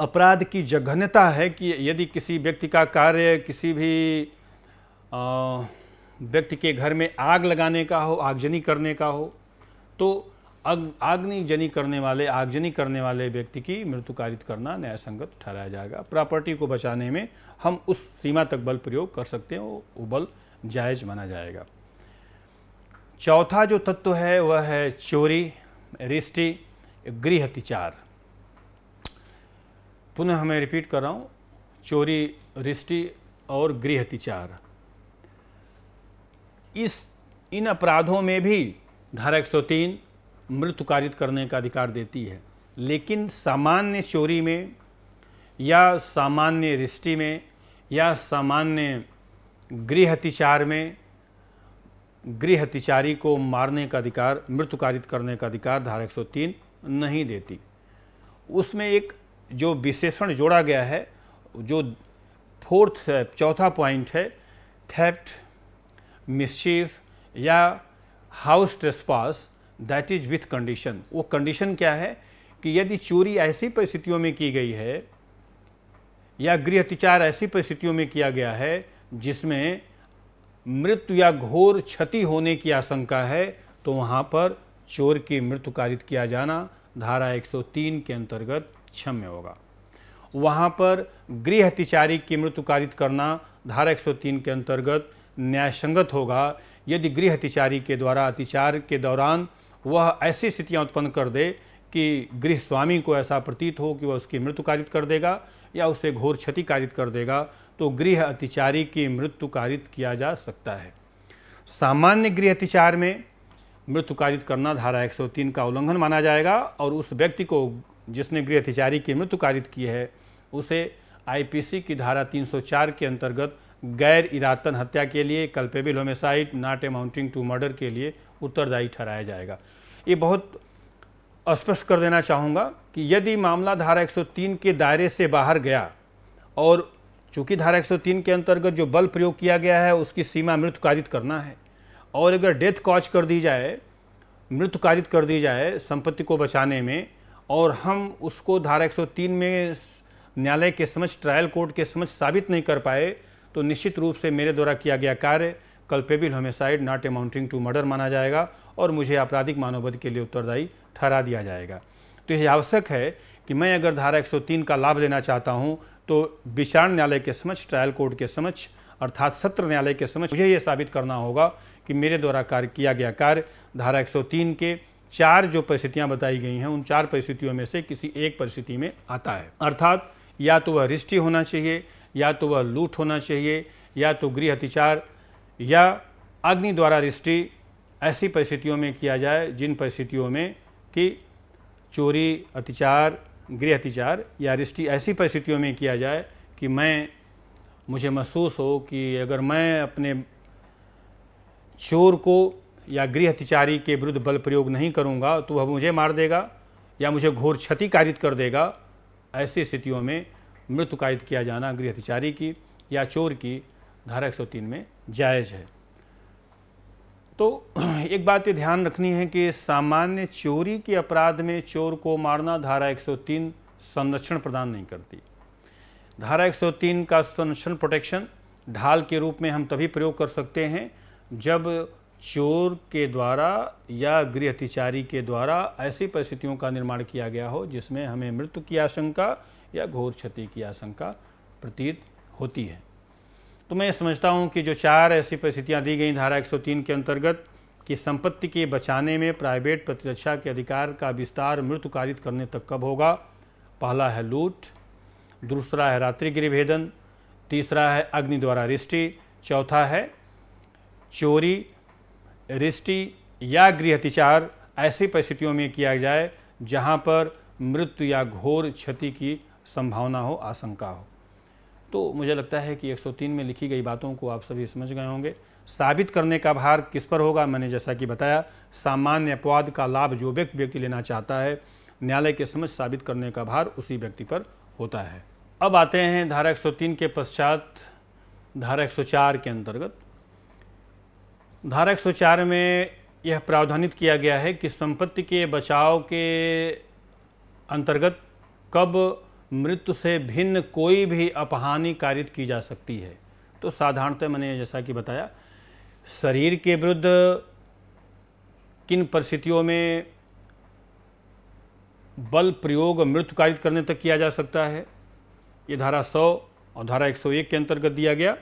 अपराध की जघन्यता है कि यदि किसी व्यक्ति का कार्य किसी भी व्यक्ति के घर में आग लगाने का हो आगजनी करने का हो तो अग आग्निजनी करने वाले आगजनी करने वाले व्यक्ति की मृत्यु कारित करना न्याय संगत ठहराया जाएगा प्रॉपर्टी को बचाने में हम उस सीमा तक बल प्रयोग कर सकते हैं वो बल जायज माना जाएगा चौथा जो तत्व है वह है चोरी रिष्टि गृह अतिचार पुनः हमें रिपीट कर रहा हूँ चोरी रिष्टि और गृह अतिचार इस इन अपराधों में भी धारा 103 मृत्यु कारित करने का अधिकार देती है लेकिन सामान्य चोरी में या सामान्य रिष्टि में या सामान्य गृहतिचार में गृहतिचारी को मारने का अधिकार मृत्यु कारित करने का अधिकार धारा एक नहीं देती उसमें एक जो विशेषण जोड़ा गया है जो फोर्थ चौथा पॉइंट है थेप्ट मिसचीफ या house trespass that is with condition वो कंडीशन क्या है कि यदि चोरी ऐसी परिस्थितियों में की गई है या गृह अत्याचार ऐसी परिस्थितियों में किया गया है जिसमें मृत्यु या घोर क्षति होने की आशंका है तो वहाँ पर चोर की मृत्यु कारित किया जाना धारा 103 के अंतर्गत क्षम्य होगा वहाँ पर गृह अतिचारी की मृत्यु कारित करना धारा 103 के अंतर्गत न्यायसंगत होगा यदि गृह अतिचारी के द्वारा अतिचार के दौरान वह ऐसी स्थितियाँ उत्पन्न कर दे कि गृह स्वामी को ऐसा प्रतीत हो कि वह उसकी मृत्यु कारित कर देगा या उसे घोर क्षति कारित कर देगा तो गृह अतिचारी की मृत्यु कारित किया जा सकता है सामान्य गृह अतिचार में मृत्यु कारित करना धारा 103 का उल्लंघन माना जाएगा और उस व्यक्ति को जिसने गृह अतिचारी की मृत्यु कारित की है उसे आईपीसी की धारा 304 के अंतर्गत गैर इरातन हत्या के लिए culpable homicide not amounting to murder के लिए उत्तरदायी ठहराया जाएगा ये बहुत स्पष्ट कर देना चाहूँगा कि यदि मामला धारा 103 के दायरे से बाहर गया और चूँकि धारा 103 के अंतर्गत जो बल प्रयोग किया गया है उसकी सीमा मृत्युकारित करना है और अगर डेथ कॉज कर दी जाए मृत्युकारित कर दी जाए संपत्ति को बचाने में और हम उसको धारा 103 में न्यायालय के समझ ट्रायल कोर्ट के समझ साबित नहीं कर पाए तो निश्चित रूप से मेरे द्वारा किया गया कार्य culpable homicide not amounting to murder माना जाएगा और मुझे आपराधिक मानवध के लिए उत्तरदायी ठहरा दिया जाएगा तो यह आवश्यक है कि मैं अगर धारा 103 का लाभ लेना चाहता हूं तो विचारण न्यायालय के समक्ष ट्रायल कोर्ट के समक्ष अर्थात सत्र न्यायालय के समक्ष मुझे ये साबित करना होगा कि मेरे द्वारा कार्य किया गया कार्य धारा 103 के चार जो परिस्थितियां बताई गई हैं उन चार परिस्थितियों में से किसी एक परिस्थिति में आता है अर्थात या तो वह रिष्टि होना चाहिए या तो वह लूट होना चाहिए या तो गृह अतिचार या अग्नि द्वारा रिष्टि ऐसी परिस्थितियों में किया जाए जिन परिस्थितियों में कि चोरी अतिचार गृह अतिचार या रिष्टि ऐसी परिस्थितियों में किया जाए कि मैं मुझे महसूस हो कि अगर मैं अपने चोर को या गृह अतिचारी के विरुद्ध बल प्रयोग नहीं करूँगा तो वह मुझे मार देगा या मुझे घोर क्षति कारित कर देगा ऐसी स्थितियों में मृत्यु कारित किया जाना गृह अतिचारी की या चोर की धारा 103 में जायज़ है तो एक बात ये ध्यान रखनी है कि सामान्य चोरी के अपराध में चोर को मारना धारा 103 संरक्षण प्रदान नहीं करती धारा 103 का संरक्षण प्रोटेक्शन ढाल के रूप में हम तभी प्रयोग कर सकते हैं जब चोर के द्वारा या गृह अतिचारी के द्वारा ऐसी परिस्थितियों का निर्माण किया गया हो जिसमें हमें मृत्यु की आशंका या घोर क्षति की आशंका प्रतीत होती है तो मैं समझता हूँ कि जो चार ऐसी परिस्थितियाँ दी गई धारा 103 के अंतर्गत कि संपत्ति के बचाने में प्राइवेट प्रतिरक्षा के अधिकार का विस्तार मृत्यु कारित करने तक कब होगा पहला है लूट दूसरा है रात्रि भेदन तीसरा है अग्नि द्वारा रिष्टि चौथा है चोरी रिष्टि या गृह अतिचार ऐसी परिस्थितियों में किया जाए जहाँ पर मृत्यु या घोर क्षति की संभावना हो आशंका हो तो मुझे लगता है कि 103 में लिखी गई बातों को आप सभी समझ गए होंगे साबित करने का भार किस पर होगा मैंने जैसा कि बताया सामान्य अपवाद का लाभ जो व्यक्ति व्यक्ति लेना चाहता है न्यायालय के समझ साबित करने का भार उसी व्यक्ति पर होता है अब आते हैं धारा 103 के पश्चात धारा 104 के अंतर्गत धारा 104 में यह प्रावधानित किया गया है कि संपत्ति के बचाव के अंतर्गत कब मृत्यु से भिन्न कोई भी अपहानि कारित की जा सकती है तो साधारणतः मैंने जैसा कि बताया शरीर के विरुद्ध किन परिस्थितियों में बल प्रयोग मृत्यु कारित करने तक किया जा सकता है ये धारा 100 और धारा 101 के अंतर्गत दिया गया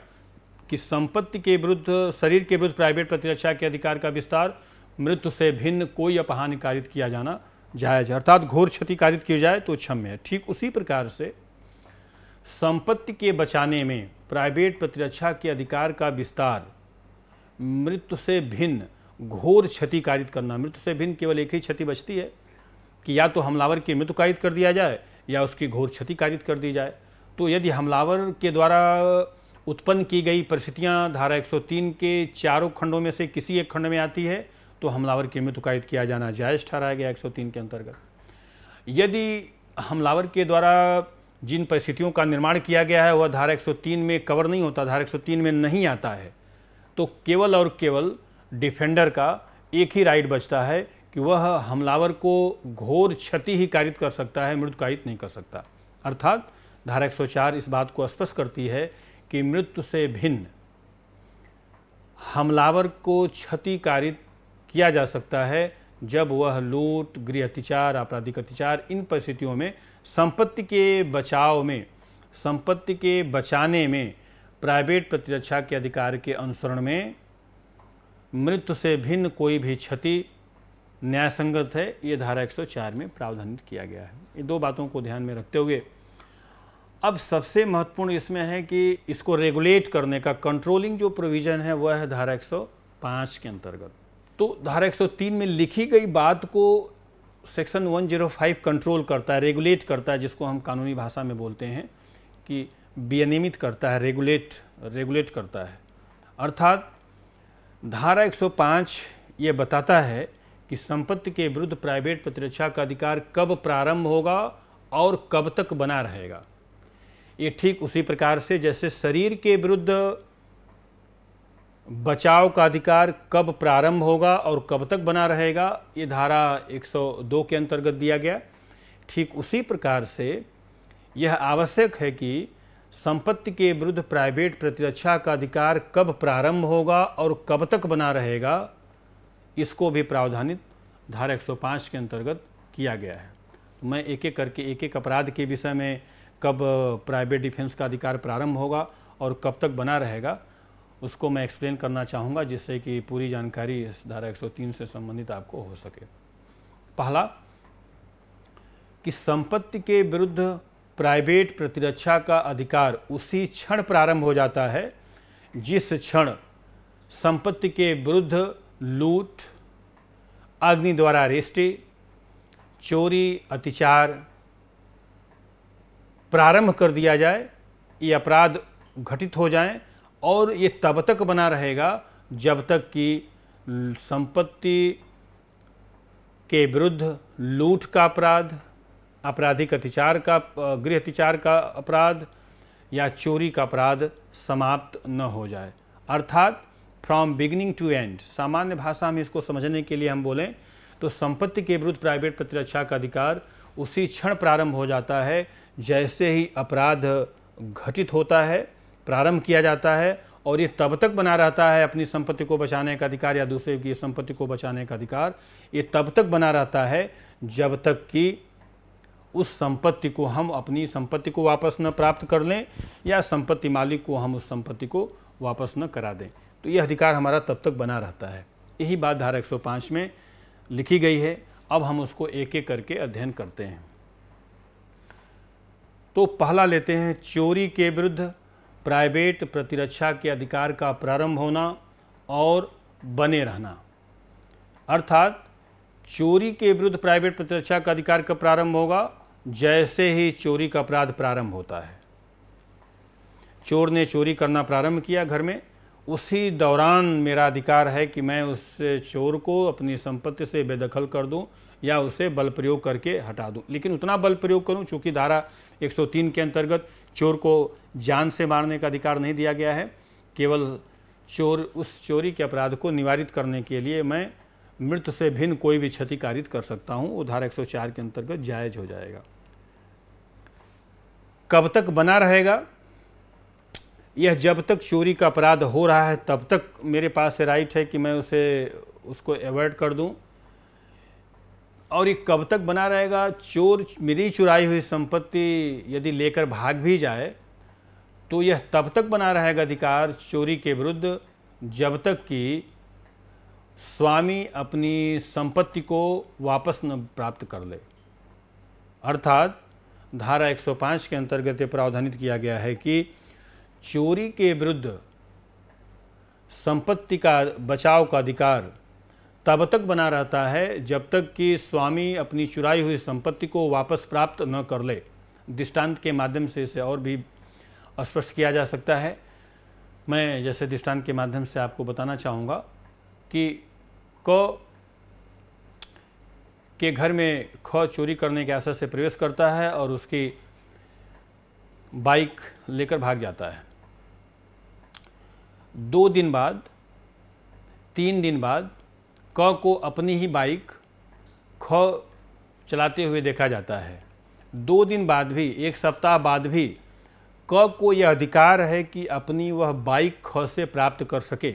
कि संपत्ति के विरुद्ध शरीर के विरुद्ध प्राइवेट प्रतिरक्षा के अधिकार का विस्तार मृत्यु से भिन्न कोई अपहानिकारित किया जाना जायज है अर्थात घोर क्षति कारित की जाए तो क्षम्य है ठीक उसी प्रकार से संपत्ति के बचाने में प्राइवेट प्रतिरक्षा के अधिकार का विस्तार मृत्यु से भिन्न घोर क्षति कारित करना मृत्यु से भिन्न केवल एक ही क्षति बचती है कि या तो हमलावर की मृत्यु कारित कर दिया जाए या उसकी घोर क्षति कारित कर दी जाए तो यदि हमलावर के द्वारा उत्पन्न की गई परिस्थितियाँ धारा 103 के चारों खंडों में से किसी एक खंड में आती है तो हमलावर के मृतुकायद किया जाना जायज़ ठहराया गया 103 के अंतर्गत यदि हमलावर के द्वारा जिन परिस्थितियों का निर्माण किया गया है वह धारा 103 में कवर नहीं होता धारा 103 में नहीं आता है तो केवल और केवल डिफेंडर का एक ही राइट बचता है कि वह हमलावर को घोर क्षति ही कारित कर सकता है मृत्यु कायित नहीं कर सकता अर्थात धारा चार इस बात को स्पष्ट करती है कि मृत्यु से भिन्न हमलावर को क्षतिकारित किया जा सकता है जब वह लूट गृह अतिचार आपराधिक अतिचार इन परिस्थितियों में संपत्ति के बचाव में संपत्ति के बचाने में प्राइवेट प्रतिरक्षा के अधिकार के अनुसरण में मृत्यु से भिन्न कोई भी क्षति न्यायसंगत है ये धारा 104 में प्रावधानित किया गया है ये दो बातों को ध्यान में रखते हुए अब सबसे महत्वपूर्ण इसमें है कि इसको रेगुलेट करने का कंट्रोलिंग जो प्रोविज़न है वह है धारा 105 के अंतर्गत तो धारा 103 में लिखी गई बात को सेक्शन 105 कंट्रोल करता है रेगुलेट करता है जिसको हम कानूनी भाषा में बोलते हैं कि विनियमित करता है रेगुलेट रेगुलेट करता है अर्थात धारा 105 ये बताता है कि संपत्ति के विरुद्ध प्राइवेट प्रतिरक्षा का अधिकार कब प्रारंभ होगा और कब तक बना रहेगा ये ठीक उसी प्रकार से जैसे शरीर के विरुद्ध बचाव का अधिकार कब प्रारंभ होगा और कब तक बना रहेगा ये धारा 102 के अंतर्गत दिया गया ठीक उसी प्रकार से यह आवश्यक है कि संपत्ति के विरुद्ध प्राइवेट प्रतिरक्षा का अधिकार कब प्रारंभ होगा और कब तक बना रहेगा इसको भी प्रावधानित धारा 105 के अंतर्गत किया गया है तो मैं एक एक करके एक एक अपराध के विषय में कब प्राइवेट डिफेंस का अधिकार प्रारंभ होगा और कब तक बना रहेगा उसको मैं एक्सप्लेन करना चाहूँगा जिससे कि पूरी जानकारी इस धारा 103 से संबंधित आपको हो सके पहला कि संपत्ति के विरुद्ध प्राइवेट प्रतिरक्षा का अधिकार उसी क्षण प्रारंभ हो जाता है जिस क्षण संपत्ति के विरुद्ध लूट अग्नि द्वारा रेस्टे चोरी अतिचार प्रारंभ कर दिया जाए ये अपराध घटित हो जाएं और ये तब तक बना रहेगा जब तक कि संपत्ति के विरुद्ध लूट का अपराध आपराधिक अतिचार का गृह अतिचार का अपराध या चोरी का अपराध समाप्त न हो जाए अर्थात फ्रॉम बिगनिंग टू एंड सामान्य भाषा में इसको समझने के लिए हम बोलें तो संपत्ति के विरुद्ध प्राइवेट प्रतिरक्षा का अधिकार उसी क्षण प्रारंभ हो जाता है जैसे ही अपराध घटित होता है प्रारंभ किया जाता है और ये तब तक बना रहता है अपनी संपत्ति को बचाने का अधिकार या दूसरे की संपत्ति को बचाने का अधिकार ये तब तक बना रहता है जब तक कि उस संपत्ति को हम अपनी संपत्ति को वापस न प्राप्त कर लें या संपत्ति मालिक को हम उस संपत्ति को वापस न करा दें तो यह अधिकार हमारा तब तक बना रहता है यही बात धारा 105 में लिखी गई है अब हम उसको एक एक करके अध्ययन करते हैं तो पहला लेते हैं चोरी के विरुद्ध प्राइवेट प्रतिरक्षा के अधिकार का प्रारंभ होना और बने रहना अर्थात चोरी के विरुद्ध प्राइवेट प्रतिरक्षा का अधिकार का प्रारंभ होगा जैसे ही चोरी का अपराध प्रारंभ होता है चोर ने चोरी करना प्रारंभ किया घर में उसी दौरान मेरा अधिकार है कि मैं उस चोर को अपनी संपत्ति से बेदखल कर दूं या उसे बल प्रयोग करके हटा दूं लेकिन उतना बल प्रयोग करूं चूँकि धारा 103 के अंतर्गत चोर को जान से मारने का अधिकार नहीं दिया गया है केवल चोर उस चोरी के अपराध को निवारित करने के लिए मैं मृत से भिन्न कोई भी क्षति कारित कर सकता हूँ उधार 104 के अंतर्गत जायज हो जाएगा कब तक बना रहेगा यह जब तक चोरी का अपराध हो रहा है तब तक मेरे पास राइट है कि मैं उसे उसको अवॉइड कर दूं और ये कब तक बना रहेगा चोर मेरी चुराई हुई संपत्ति यदि लेकर भाग भी जाए तो यह तब तक बना रहेगा अधिकार चोरी के विरुद्ध जब तक कि स्वामी अपनी संपत्ति को वापस न प्राप्त कर ले अर्थात धारा 105 के अंतर्गत ये प्रावधानित किया गया है कि चोरी के विरुद्ध संपत्ति का बचाव का अधिकार तब तक बना रहता है जब तक कि स्वामी अपनी चुराई हुई संपत्ति को वापस प्राप्त न कर ले दृष्टांत के माध्यम से इसे और भी स्पष्ट किया जा सकता है मैं जैसे दृष्टांत के माध्यम से आपको बताना चाहूँगा कि क के घर में ख चोरी करने के आशा से प्रवेश करता है और उसकी बाइक लेकर भाग जाता है दो दिन बाद तीन दिन बाद क को अपनी ही बाइक ख चलाते हुए देखा जाता है दो दिन बाद भी एक सप्ताह बाद भी क को यह अधिकार है कि अपनी वह बाइक ख से प्राप्त कर सके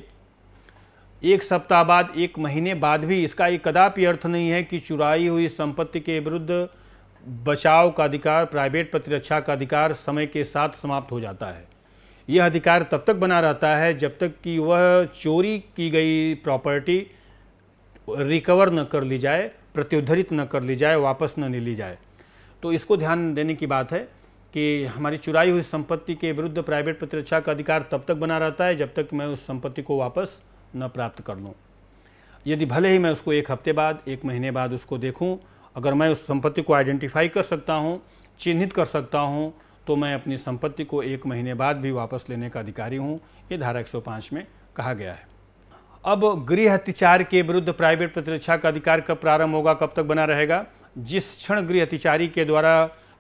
एक सप्ताह बाद एक महीने बाद भी इसका ये कदापि अर्थ नहीं है कि चुराई हुई संपत्ति के विरुद्ध बचाव का अधिकार प्राइवेट प्रतिरक्षा का अधिकार समय के साथ समाप्त हो जाता है यह अधिकार तब तक बना रहता है जब तक कि वह चोरी की गई प्रॉपर्टी रिकवर न कर ली जाए प्रत्युद्धरित न कर ली जाए वापस न ली जाए तो इसको ध्यान देने की बात है कि हमारी चुराई हुई संपत्ति के विरुद्ध प्राइवेट प्रतिरक्षा का अधिकार तब तक बना रहता है जब तक मैं उस संपत्ति को वापस न प्राप्त कर लूँ यदि भले ही मैं उसको एक हफ्ते बाद एक महीने बाद उसको देखूँ अगर मैं उस संपत्ति को आइडेंटिफाई कर सकता हूँ चिन्हित कर सकता हूँ तो मैं अपनी संपत्ति को एक महीने बाद भी वापस लेने का अधिकारी हूँ ये धारा 105 में कहा गया है अब गृह अतिचार के विरुद्ध प्राइवेट प्रतिरक्षा का अधिकार कब प्रारंभ होगा कब तक बना रहेगा जिस क्षण गृह अतिचारी के द्वारा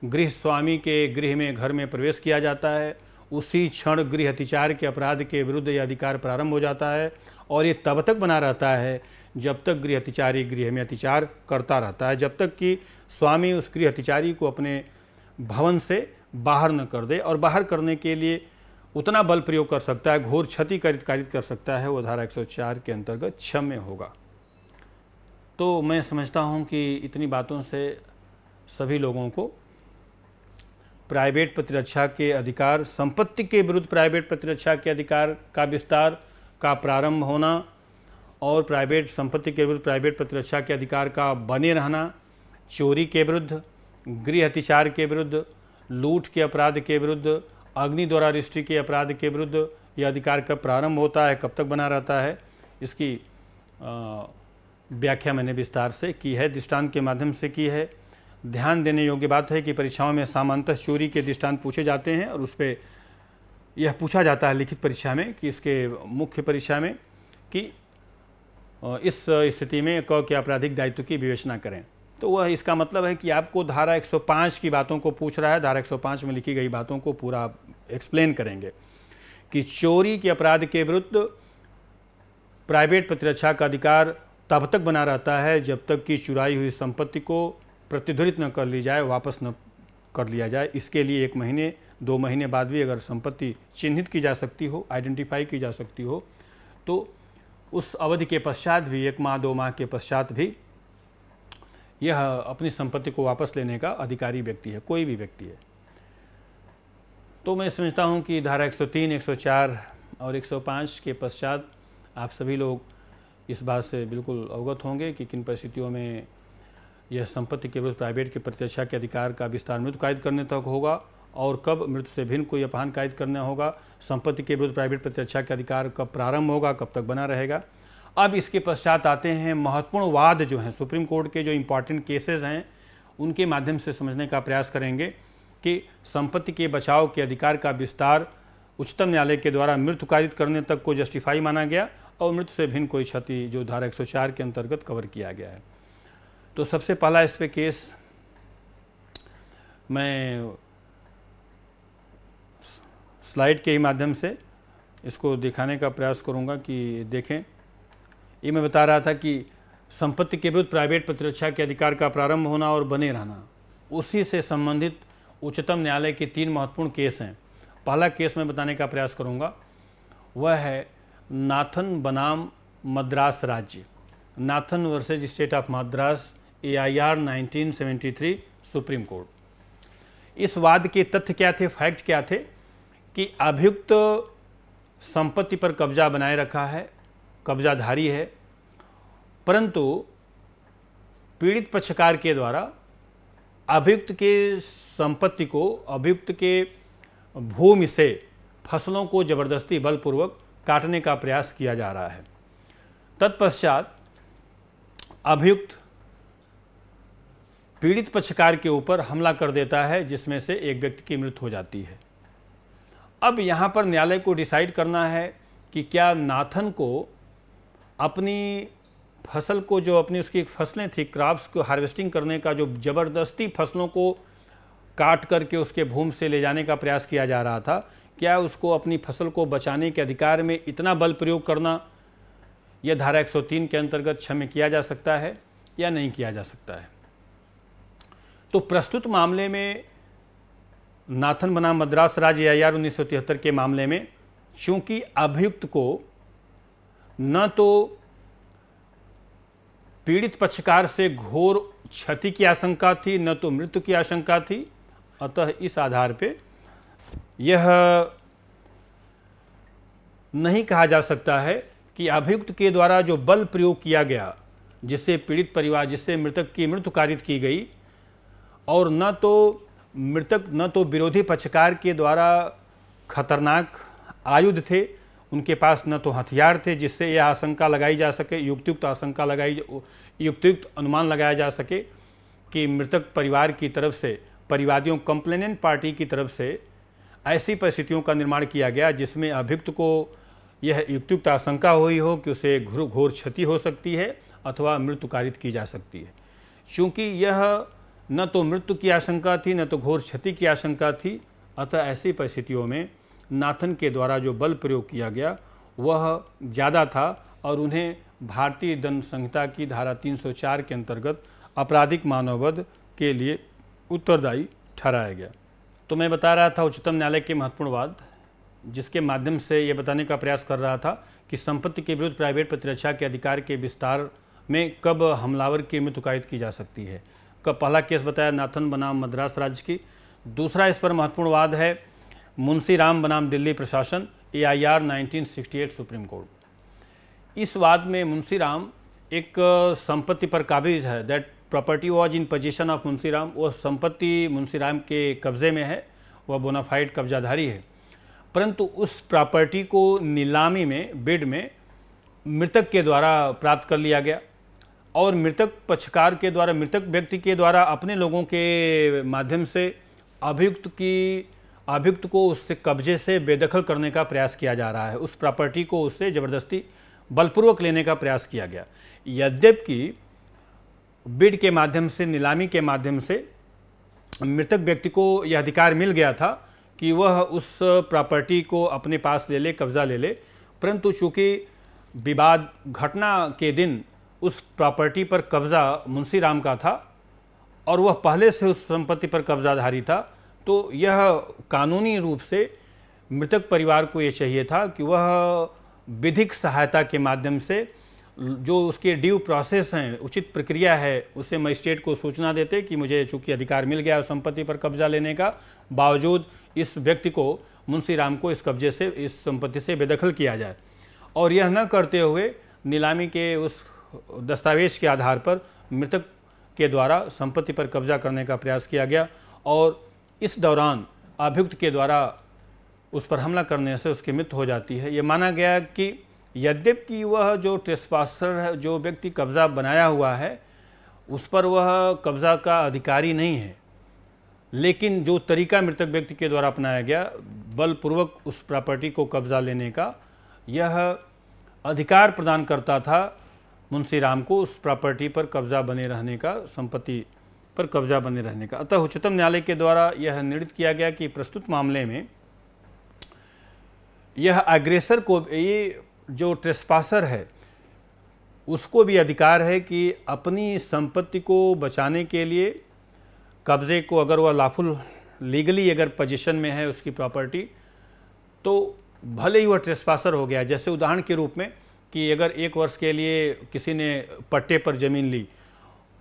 गृह स्वामी के गृह में घर में प्रवेश किया जाता है उसी क्षण गृह अतिचार के अपराध के विरुद्ध यह अधिकार प्रारंभ हो जाता है और ये तब तक बना रहता है जब तक गृह अतिचारी गृह में अतिचार करता रहता है जब तक कि स्वामी उस गृह अतिचारी को अपने भवन से बाहर न कर दे और बाहर करने के लिए उतना बल प्रयोग कर सकता है घोर क्षति कारित कर सकता है वो धारा 104 के अंतर्गत क्षम्य में होगा तो मैं समझता हूँ कि इतनी बातों से सभी लोगों को प्राइवेट प्रतिरक्षा के अधिकार संपत्ति के विरुद्ध प्राइवेट प्रतिरक्षा के अधिकार का विस्तार का प्रारंभ होना और प्राइवेट संपत्ति के विरुद्ध प्राइवेट प्रतिरक्षा के अधिकार का बने रहना चोरी के विरुद्ध गृह अतिचार के विरुद्ध लूट के अपराध के विरुद्ध अग्नि द्वारा रजिस्ट्री के अपराध के विरुद्ध यह अधिकार कब प्रारंभ होता है कब तक बना रहता है इसकी व्याख्या मैंने विस्तार से की है दृष्टांत के माध्यम से की है ध्यान देने योग्य बात है कि परीक्षाओं में सामान्यतः चोरी के दृष्टांत पूछे जाते हैं और उस पर यह पूछा जाता है लिखित परीक्षा में कि इसके मुख्य परीक्षा में कि इस स्थिति में क के आपराधिक दायित्व की विवेचना करें तो वह इसका मतलब है कि आपको धारा 105 की बातों को पूछ रहा है धारा 105 में लिखी गई बातों को पूरा एक्सप्लेन करेंगे कि चोरी के अपराध के विरुद्ध प्राइवेट प्रतिरक्षा का अधिकार तब तक बना रहता है जब तक कि चुराई हुई संपत्ति को प्रतिध्वरित न कर ली जाए वापस न कर लिया जाए इसके लिए एक महीने दो महीने बाद भी अगर संपत्ति चिन्हित की जा सकती हो आइडेंटिफाई की जा सकती हो तो उस अवधि के पश्चात भी एक माह दो माह के पश्चात भी यह अपनी संपत्ति को वापस लेने का अधिकारी व्यक्ति है कोई भी व्यक्ति है तो मैं समझता हूँ कि धारा 103, 104 और 105 के पश्चात आप सभी लोग इस बात से बिल्कुल अवगत होंगे कि किन परिस्थितियों में यह संपत्ति के विरुद्ध प्राइवेट के प्रत्यक्षा अच्छा के अधिकार का विस्तार मृत्यु कायद करने तक होगा और कब मृत्यु से भिन्न कोई अपहान कायद करना होगा संपत्ति के विरुद्ध प्राइवेट प्रत्यक्षा अच्छा के अधिकार कब प्रारंभ होगा कब तक बना रहेगा अब इसके पश्चात आते हैं महत्वपूर्ण वाद जो हैं सुप्रीम कोर्ट के जो इम्पॉर्टेंट केसेस हैं उनके माध्यम से समझने का प्रयास करेंगे कि संपत्ति के बचाव के अधिकार का विस्तार उच्चतम न्यायालय के द्वारा मृत्यु कारित करने तक को जस्टिफाई माना गया और मृत्यु से भिन्न कोई क्षति जो धारा एक के अंतर्गत कवर किया गया है तो सबसे पहला इस पर केस मैं स्लाइड के ही माध्यम से इसको दिखाने का प्रयास करूंगा कि देखें ये मैं बता रहा था कि संपत्ति के विरुद्ध प्राइवेट प्रतिरक्षा के अधिकार का प्रारंभ होना और बने रहना उसी से संबंधित उच्चतम न्यायालय के तीन महत्वपूर्ण केस हैं पहला केस मैं बताने का प्रयास करूंगा वह है नाथन बनाम मद्रास राज्य Nathan versus state of Madras A I R nineteen seventy three supreme court इस वाद के तथ्य क्या थे फैक्ट क्या थे कि अभियुक्त संपत्ति पर कब्जा बनाए रखा है कब्जाधारी है परंतु पीड़ित पक्षकार के द्वारा अभियुक्त के संपत्ति को अभियुक्त के भूमि से फसलों को जबरदस्ती बलपूर्वक काटने का प्रयास किया जा रहा है तत्पश्चात अभियुक्त पीड़ित पक्षकार के ऊपर हमला कर देता है जिसमें से एक व्यक्ति की मृत्यु हो जाती है अब यहाँ पर न्यायालय को डिसाइड करना है कि क्या नाथन को अपनी फसल को जो अपनी उसकी फसलें थी क्रॉप्स को हार्वेस्टिंग करने का जो ज़बरदस्ती फसलों को काट करके उसके भूमि से ले जाने का प्रयास किया जा रहा था क्या उसको अपनी फसल को बचाने के अधिकार में इतना बल प्रयोग करना यह धारा 103 के अंतर्गत क्षम्य में किया जा सकता है या नहीं किया जा सकता है तो प्रस्तुत मामले में नाथन बनाम मद्रास राज्य आई आर के मामले में चूंकि अभियुक्त को न तो पीड़ित पक्षकार से घोर क्षति की आशंका थी न तो मृत्यु की आशंका थी अतः इस आधार पे यह नहीं कहा जा सकता है कि अभियुक्त के द्वारा जो बल प्रयोग किया गया जिससे पीड़ित परिवार जिससे मृतक की मृत्यु कारित की गई और न तो मृतक न तो विरोधी पक्षकार के द्वारा खतरनाक आयुध थे उनके पास न तो हथियार थे जिससे यह आशंका लगाई जा सके युक्तियुक्त आशंका लगाई युक्तियुक्त अनुमान लगाया जा सके कि मृतक परिवार की तरफ से परिवादियों कंप्लेनेंट पार्टी की तरफ से ऐसी परिस्थितियों का निर्माण किया गया जिसमें अभियुक्त को यह युक्तियुक्त आशंका हुई हो कि उसे घोर घोर क्षति हो सकती है अथवा मृत्यु कारित की जा सकती है चूँकि यह न तो मृत्यु की आशंका थी न तो घोर क्षति की आशंका थी अतः ऐसी परिस्थितियों में नाथन के द्वारा जो बल प्रयोग किया गया वह ज़्यादा था और उन्हें भारतीय दंड संहिता की धारा 304 के अंतर्गत आपराधिक मानववध के लिए उत्तरदायी ठहराया गया तो मैं बता रहा था उच्चतम न्यायालय के महत्वपूर्ण वाद जिसके माध्यम से ये बताने का प्रयास कर रहा था कि संपत्ति के विरुद्ध प्राइवेट प्रतिरक्षा के अधिकार के विस्तार में कब हमलावर की मृत्यु कायद की जा सकती है कब पहला केस बताया नाथन बनाम मद्रास राज्य की दूसरा इस पर महत्वपूर्ण वाद है मुंशी राम बनाम दिल्ली प्रशासन A I R nineteen supreme court इस वाद में मुंशी राम एक संपत्ति पर काबिज है that property was in position of Munshi Ram वह संपत्ति मुंशी राम के कब्ज़े में है वह बोनाफाइड कब्जाधारी है परंतु उस प्रॉपर्टी को नीलामी में बिड में मृतक के द्वारा प्राप्त कर लिया गया और मृतक पक्षकार के द्वारा मृतक व्यक्ति के द्वारा अपने लोगों के माध्यम से अभियुक्त की अभियुक्त को उससे कब्जे से बेदखल करने का प्रयास किया जा रहा है उस प्रॉपर्टी को उससे ज़बरदस्ती बलपूर्वक लेने का प्रयास किया गया यद्यपि बिड के माध्यम से नीलामी के माध्यम से मृतक व्यक्ति को यह अधिकार मिल गया था कि वह उस प्रॉपर्टी को अपने पास ले ले कब्ज़ा ले ले परंतु चूँकि विवाद घटना के दिन उस प्रॉपर्टी पर कब्ज़ा मुंशी राम का था और वह पहले से उस संपत्ति पर कब्ज़ाधारी था तो यह कानूनी रूप से मृतक परिवार को ये चाहिए था कि वह विधिक सहायता के माध्यम से जो उसके ड्यू प्रोसेस हैं उचित प्रक्रिया है उसे मजिस्ट्रेट को सूचना देते कि मुझे चूंकि अधिकार मिल गया संपत्ति पर कब्जा लेने का बावजूद इस व्यक्ति को मुंशी राम को इस कब्जे से इस संपत्ति से बेदखल किया जाए और यह न करते हुए नीलामी के उस दस्तावेज के आधार पर मृतक के द्वारा संपत्ति पर कब्जा करने का प्रयास किया गया और इस दौरान अभियुक्त के द्वारा उस पर हमला करने से उसकी मृत्यु हो जाती है ये माना गया कि यद्यप कि वह जो ट्रेसपासर है जो व्यक्ति कब्ज़ा बनाया हुआ है उस पर वह कब्ज़ा का अधिकारी नहीं है लेकिन जो तरीका मृतक व्यक्ति के द्वारा अपनाया गया बलपूर्वक उस प्रॉपर्टी को कब्ज़ा लेने का यह अधिकार प्रदान करता था मुंशी राम को उस प्रॉपर्टी पर कब्ज़ा बने रहने का संपत्ति पर कब्जा बने रहने का अतः उच्चतम न्यायालय के द्वारा यह निर्णित किया गया कि प्रस्तुत मामले में यह अग्रेसर को ये जो ट्रेसपासर है उसको भी अधिकार है कि अपनी संपत्ति को बचाने के लिए कब्ज़े को अगर वह लाफुल लीगली अगर पोजीशन में है उसकी प्रॉपर्टी तो भले ही वह ट्रेसपासर हो गया जैसे उदाहरण के रूप में कि अगर एक वर्ष के लिए किसी ने पट्टे पर ज़मीन ली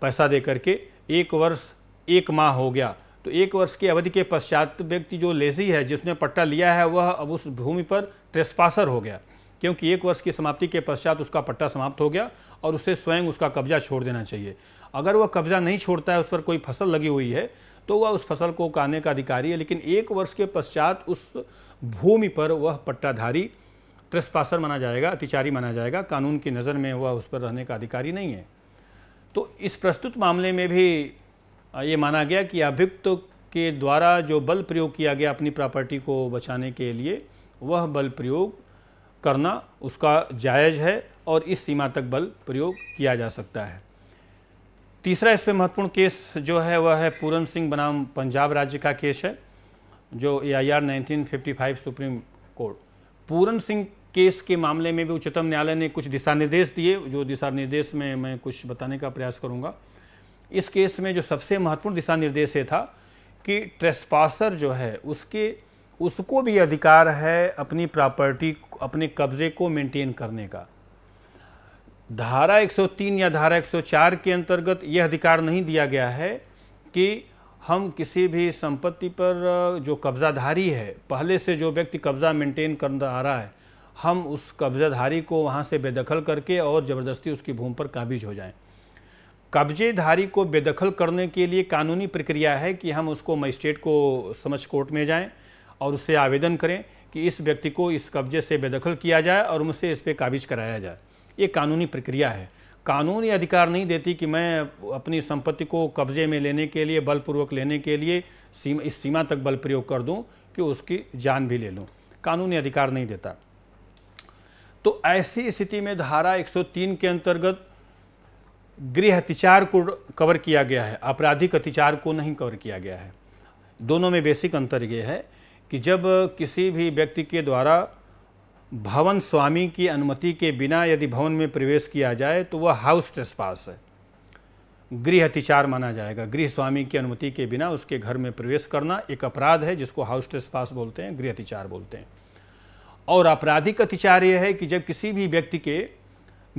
पैसा दे करके एक वर्ष एक माह हो गया तो एक वर्ष की अवधि के पश्चात व्यक्ति जो लेजी है जिसने पट्टा लिया है वह अब उस भूमि पर ट्रेसपासर हो गया क्योंकि एक वर्ष की समाप्ति के पश्चात उसका पट्टा समाप्त हो गया और उसे स्वयं उसका कब्जा छोड़ देना चाहिए अगर वह कब्जा नहीं छोड़ता है उस पर कोई फसल लगी हुई है तो वह उस फसल को उगाने का अधिकारी है लेकिन एक वर्ष के पश्चात उस भूमि पर वह पट्टाधारी ट्रेसपासर माना जाएगा अतिचारी माना जाएगा कानून की नज़र में वह उस पर रहने का अधिकारी नहीं है तो इस प्रस्तुत मामले में भी ये माना गया कि अभियुक्त के द्वारा जो बल प्रयोग किया गया अपनी प्रॉपर्टी को बचाने के लिए वह बल प्रयोग करना उसका जायज़ है और इस सीमा तक बल प्रयोग किया जा सकता है तीसरा इसमें महत्वपूर्ण केस जो है वह है पूरन सिंह बनाम पंजाब राज्य का केस है जो A I R 1955 supreme court Puran Singh case के मामले में भी उच्चतम न्यायालय ने कुछ दिशा निर्देश दिए जो दिशा निर्देश में मैं कुछ बताने का प्रयास करूँगा इस केस में जो सबसे महत्वपूर्ण दिशा निर्देश ये था कि ट्रेसपासर जो है उसके उसको भी अधिकार है अपनी प्रॉपर्टी अपने कब्जे को मेंटेन करने का धारा 103 या धारा 104 के अंतर्गत यह अधिकार नहीं दिया गया है कि हम किसी भी संपत्ति पर जो कब्जाधारी है पहले से जो व्यक्ति कब्जा मेंटेन कर आ रहा है हम उस कब्ज़ाधारी को वहाँ से बेदखल करके और ज़बरदस्ती उसकी भूमि पर काबिज हो जाएं कब्जेधारी को बेदखल करने के लिए कानूनी प्रक्रिया है कि हम उसको मजिस्ट्रेट को समझ कोर्ट में जाएं और उससे आवेदन करें कि इस व्यक्ति को इस कब्जे से बेदखल किया जाए और मुझसे इस पर काबिज कराया जाए ये कानूनी प्रक्रिया है कानून ये अधिकार नहीं देती कि मैं अपनी संपत्ति को कब्जे में लेने के लिए बलपूर्वक लेने के लिए सीमा इस सीमा तक बल प्रयोग कर दूं कि उसकी जान भी ले लूं कानून ये अधिकार नहीं देता तो ऐसी स्थिति में धारा 103 के अंतर्गत गृह अतिचार को कवर किया गया है आपराधिक अतिचार को नहीं कवर किया गया है दोनों में बेसिक अंतर यह है कि जब किसी भी व्यक्ति के द्वारा भवन स्वामी की अनुमति के बिना यदि भवन में प्रवेश किया जाए तो वह हाउस पास है गृह अतिचार माना जाएगा गृह स्वामी की अनुमति के बिना उसके घर में प्रवेश करना एक अपराध है जिसको हाउस पास बोलते हैं गृह अतिचार बोलते हैं और आपराधिक अतिचार यह है कि जब किसी भी व्यक्ति के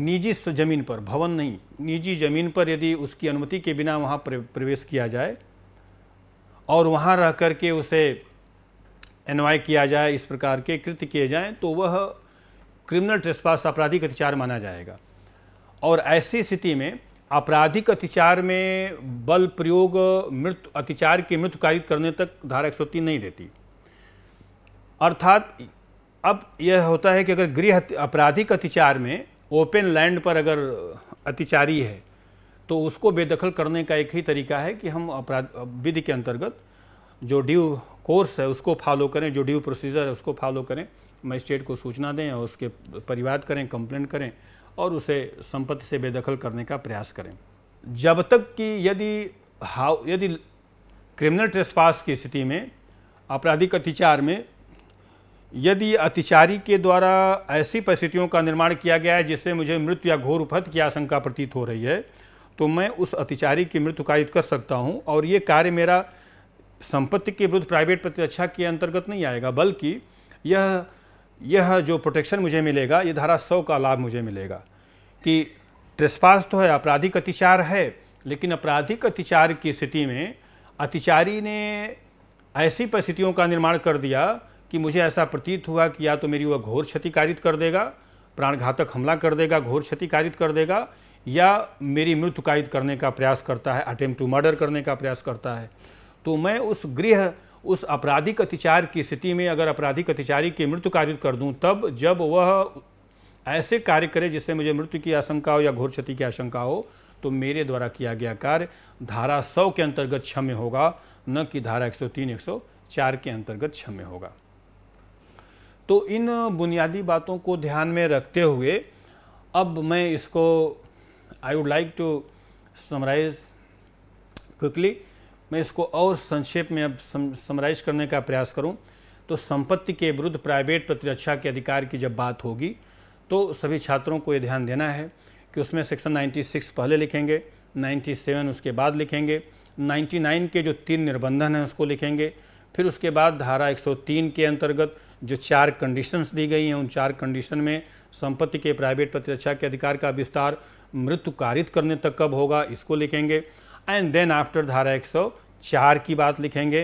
निजी जमीन पर भवन नहीं निजी जमीन पर यदि उसकी अनुमति के बिना वहाँ प्रवेश किया जाए और वहाँ रह कर के उसे एनवाय किया जाए इस प्रकार के कृत्य किए जाएं तो वह क्रिमिनल ट्रेसपास आपराधिक अतिचार माना जाएगा और ऐसी स्थिति में आपराधिक अतिचार में बल प्रयोग मृत अतिचार के मृत्यु कारित करने तक धारा एक नहीं देती अर्थात अब यह होता है कि अगर गृह आपराधिक अतिचार में ओपन लैंड पर अगर अतिचारी है तो उसको बेदखल करने का एक ही तरीका है कि हम अपराध विधि के अंतर्गत जो ड्यू कोर्स है उसको फॉलो करें जो ड्यू प्रोसीजर है उसको फॉलो करें मजिस्ट्रेट को सूचना दें और उसके परिवाद करें कंप्लेंट करें और उसे संपत्ति से बेदखल करने का प्रयास करें जब तक कि यदि हाउ यदि क्रिमिनल ट्रेसपास की स्थिति में आपराधिक अतिचार में यदि अतिचारी के द्वारा ऐसी परिस्थितियों का निर्माण किया गया है जिससे मुझे मृत्यु या घोर उपहत की आशंका प्रतीत हो रही है तो मैं उस अतिचारी की मृत्यु कायित कर सकता हूँ और ये कार्य मेरा संपत्ति के विरुद्ध प्राइवेट प्रतिरक्षा के अंतर्गत नहीं आएगा बल्कि यह यह जो प्रोटेक्शन मुझे मिलेगा ये धारा सौ का लाभ मुझे मिलेगा कि ट्रेसपास तो है आपराधिक अतिचार है लेकिन आपराधिक अतिचार की स्थिति में अतिचारी ने ऐसी परिस्थितियों का निर्माण कर दिया कि मुझे ऐसा प्रतीत हुआ कि या तो मेरी वह घोर क्षतिकारित कर देगा प्राणघातक हमला कर देगा घोर क्षतिकारित कर देगा या मेरी मृत्यु कारित करने का प्रयास करता है अटेम्प्ट टू मर्डर करने का प्रयास करता है तो मैं उस गृह उस आपराधिक अतिचार की स्थिति में अगर आपराधिक अतिचारी की मृत्यु कारित कर दूँ तब जब वह ऐसे कार्य करे जिससे मुझे मृत्यु की आशंका हो या घोर क्षति की आशंका हो तो मेरे द्वारा किया गया कार्य धारा सौ के अंतर्गत क्षम्य होगा न कि धारा एक सौ तीन एक सौ चार के अंतर्गत क्षम्य होगा तो इन बुनियादी बातों को ध्यान में रखते हुए अब मैं इसको I would like to summarise quickly मैं इसको और संक्षेप में अब समराइज करने का प्रयास करूं तो संपत्ति के विरुद्ध प्राइवेट प्रतिरक्षा के अधिकार की जब बात होगी तो सभी छात्रों को ये ध्यान देना है कि उसमें सेक्शन 96 पहले लिखेंगे 97 उसके बाद लिखेंगे 99 के जो तीन निर्बंधन हैं उसको लिखेंगे फिर उसके बाद धारा 103 के अंतर्गत जो चार कंडीशंस दी गई हैं उन चार कंडीशन में संपत्ति के प्राइवेट प्रतिरक्षा के अधिकार का विस्तार मृत्यु कारित करने तक कब होगा इसको लिखेंगे एंड देन आफ्टर धारा चार की बात लिखेंगे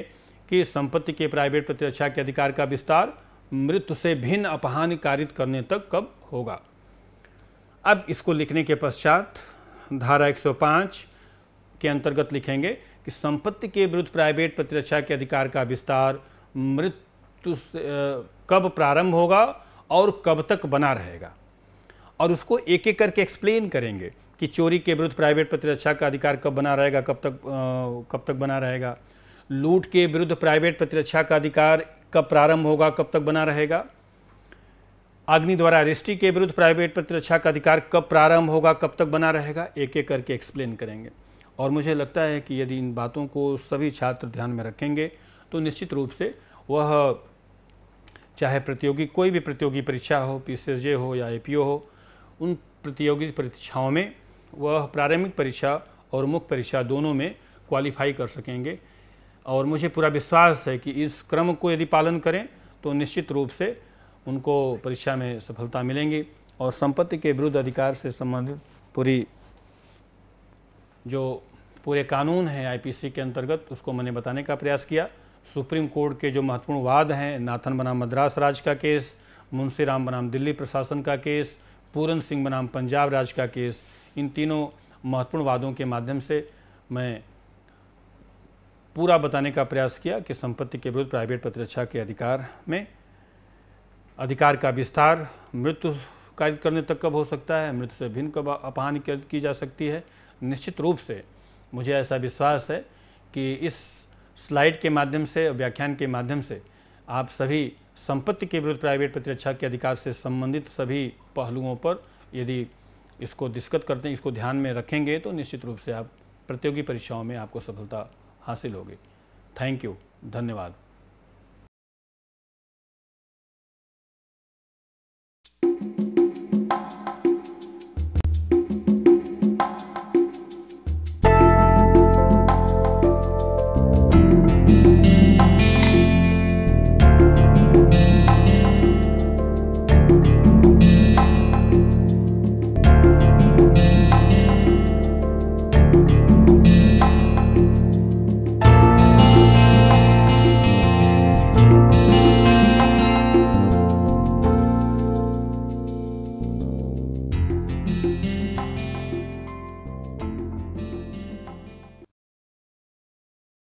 कि संपत्ति के प्राइवेट प्रतिरक्षा के अधिकार का विस्तार मृत्यु से भिन्न अपहान कारित करने तक कब होगा अब इसको लिखने के पश्चात धारा 105 के अंतर्गत लिखेंगे कि संपत्ति के विरुद्ध प्राइवेट प्रतिरक्षा के अधिकार का विस्तार मृत तो कब प्रारंभ होगा और कब तक बना रहेगा और उसको एक एक करके एक्सप्लेन करेंगे कि चोरी के विरुद्ध प्राइवेट प्रतिरक्षा का अधिकार कब बना रहेगा कब तक आ, कब तक बना रहेगा लूट के विरुद्ध प्राइवेट प्रतिरक्षा का अधिकार कब प्रारंभ होगा कब तक बना रहेगा अग्नि द्वारा रजिस्ट्री के विरुद्ध प्राइवेट प्रतिरक्षा का अधिकार कब प्रारंभ होगा कब तक बना रहेगा एक एक करके एक्सप्लेन करेंगे और मुझे लगता है कि यदि इन बातों को सभी छात्र ध्यान में रखेंगे तो निश्चित रूप से वह चाहे प्रतियोगी कोई भी प्रतियोगी परीक्षा हो पी हो या ए हो उन प्रतियोगी परीक्षाओं में वह प्रारंभिक परीक्षा और मुख्य परीक्षा दोनों में क्वालिफाई कर सकेंगे और मुझे पूरा विश्वास है कि इस क्रम को यदि पालन करें तो निश्चित रूप से उनको परीक्षा में सफलता मिलेंगी और संपत्ति के विरुद्ध अधिकार से संबंधित पूरी जो पूरे कानून हैं आईपीसी के अंतर्गत उसको मैंने बताने का प्रयास किया सुप्रीम कोर्ट के जो महत्वपूर्ण वाद हैं नाथन बनाम मद्रास राज का केस मुंशी राम बनाम दिल्ली प्रशासन का केस पूरन सिंह बनाम पंजाब राज्य का केस इन तीनों महत्वपूर्ण वादों के माध्यम से मैं पूरा बताने का प्रयास किया कि संपत्ति के विरुद्ध प्राइवेट प्रतिरक्षा के अधिकार में अधिकार का विस्तार मृत्यु कार्य करने तक कब हो सकता है मृत्यु से भिन्न कब अपहानि की जा सकती है निश्चित रूप से मुझे ऐसा विश्वास है कि इस स्लाइड के माध्यम से व्याख्यान के माध्यम से आप सभी संपत्ति के विरुद्ध प्राइवेट प्रतिरक्षा के अधिकार से संबंधित सभी पहलुओं पर यदि इसको दिस्कत करते हैं इसको ध्यान में रखेंगे तो निश्चित रूप से आप प्रतियोगी परीक्षाओं में आपको सफलता हासिल होगी थैंक यू धन्यवाद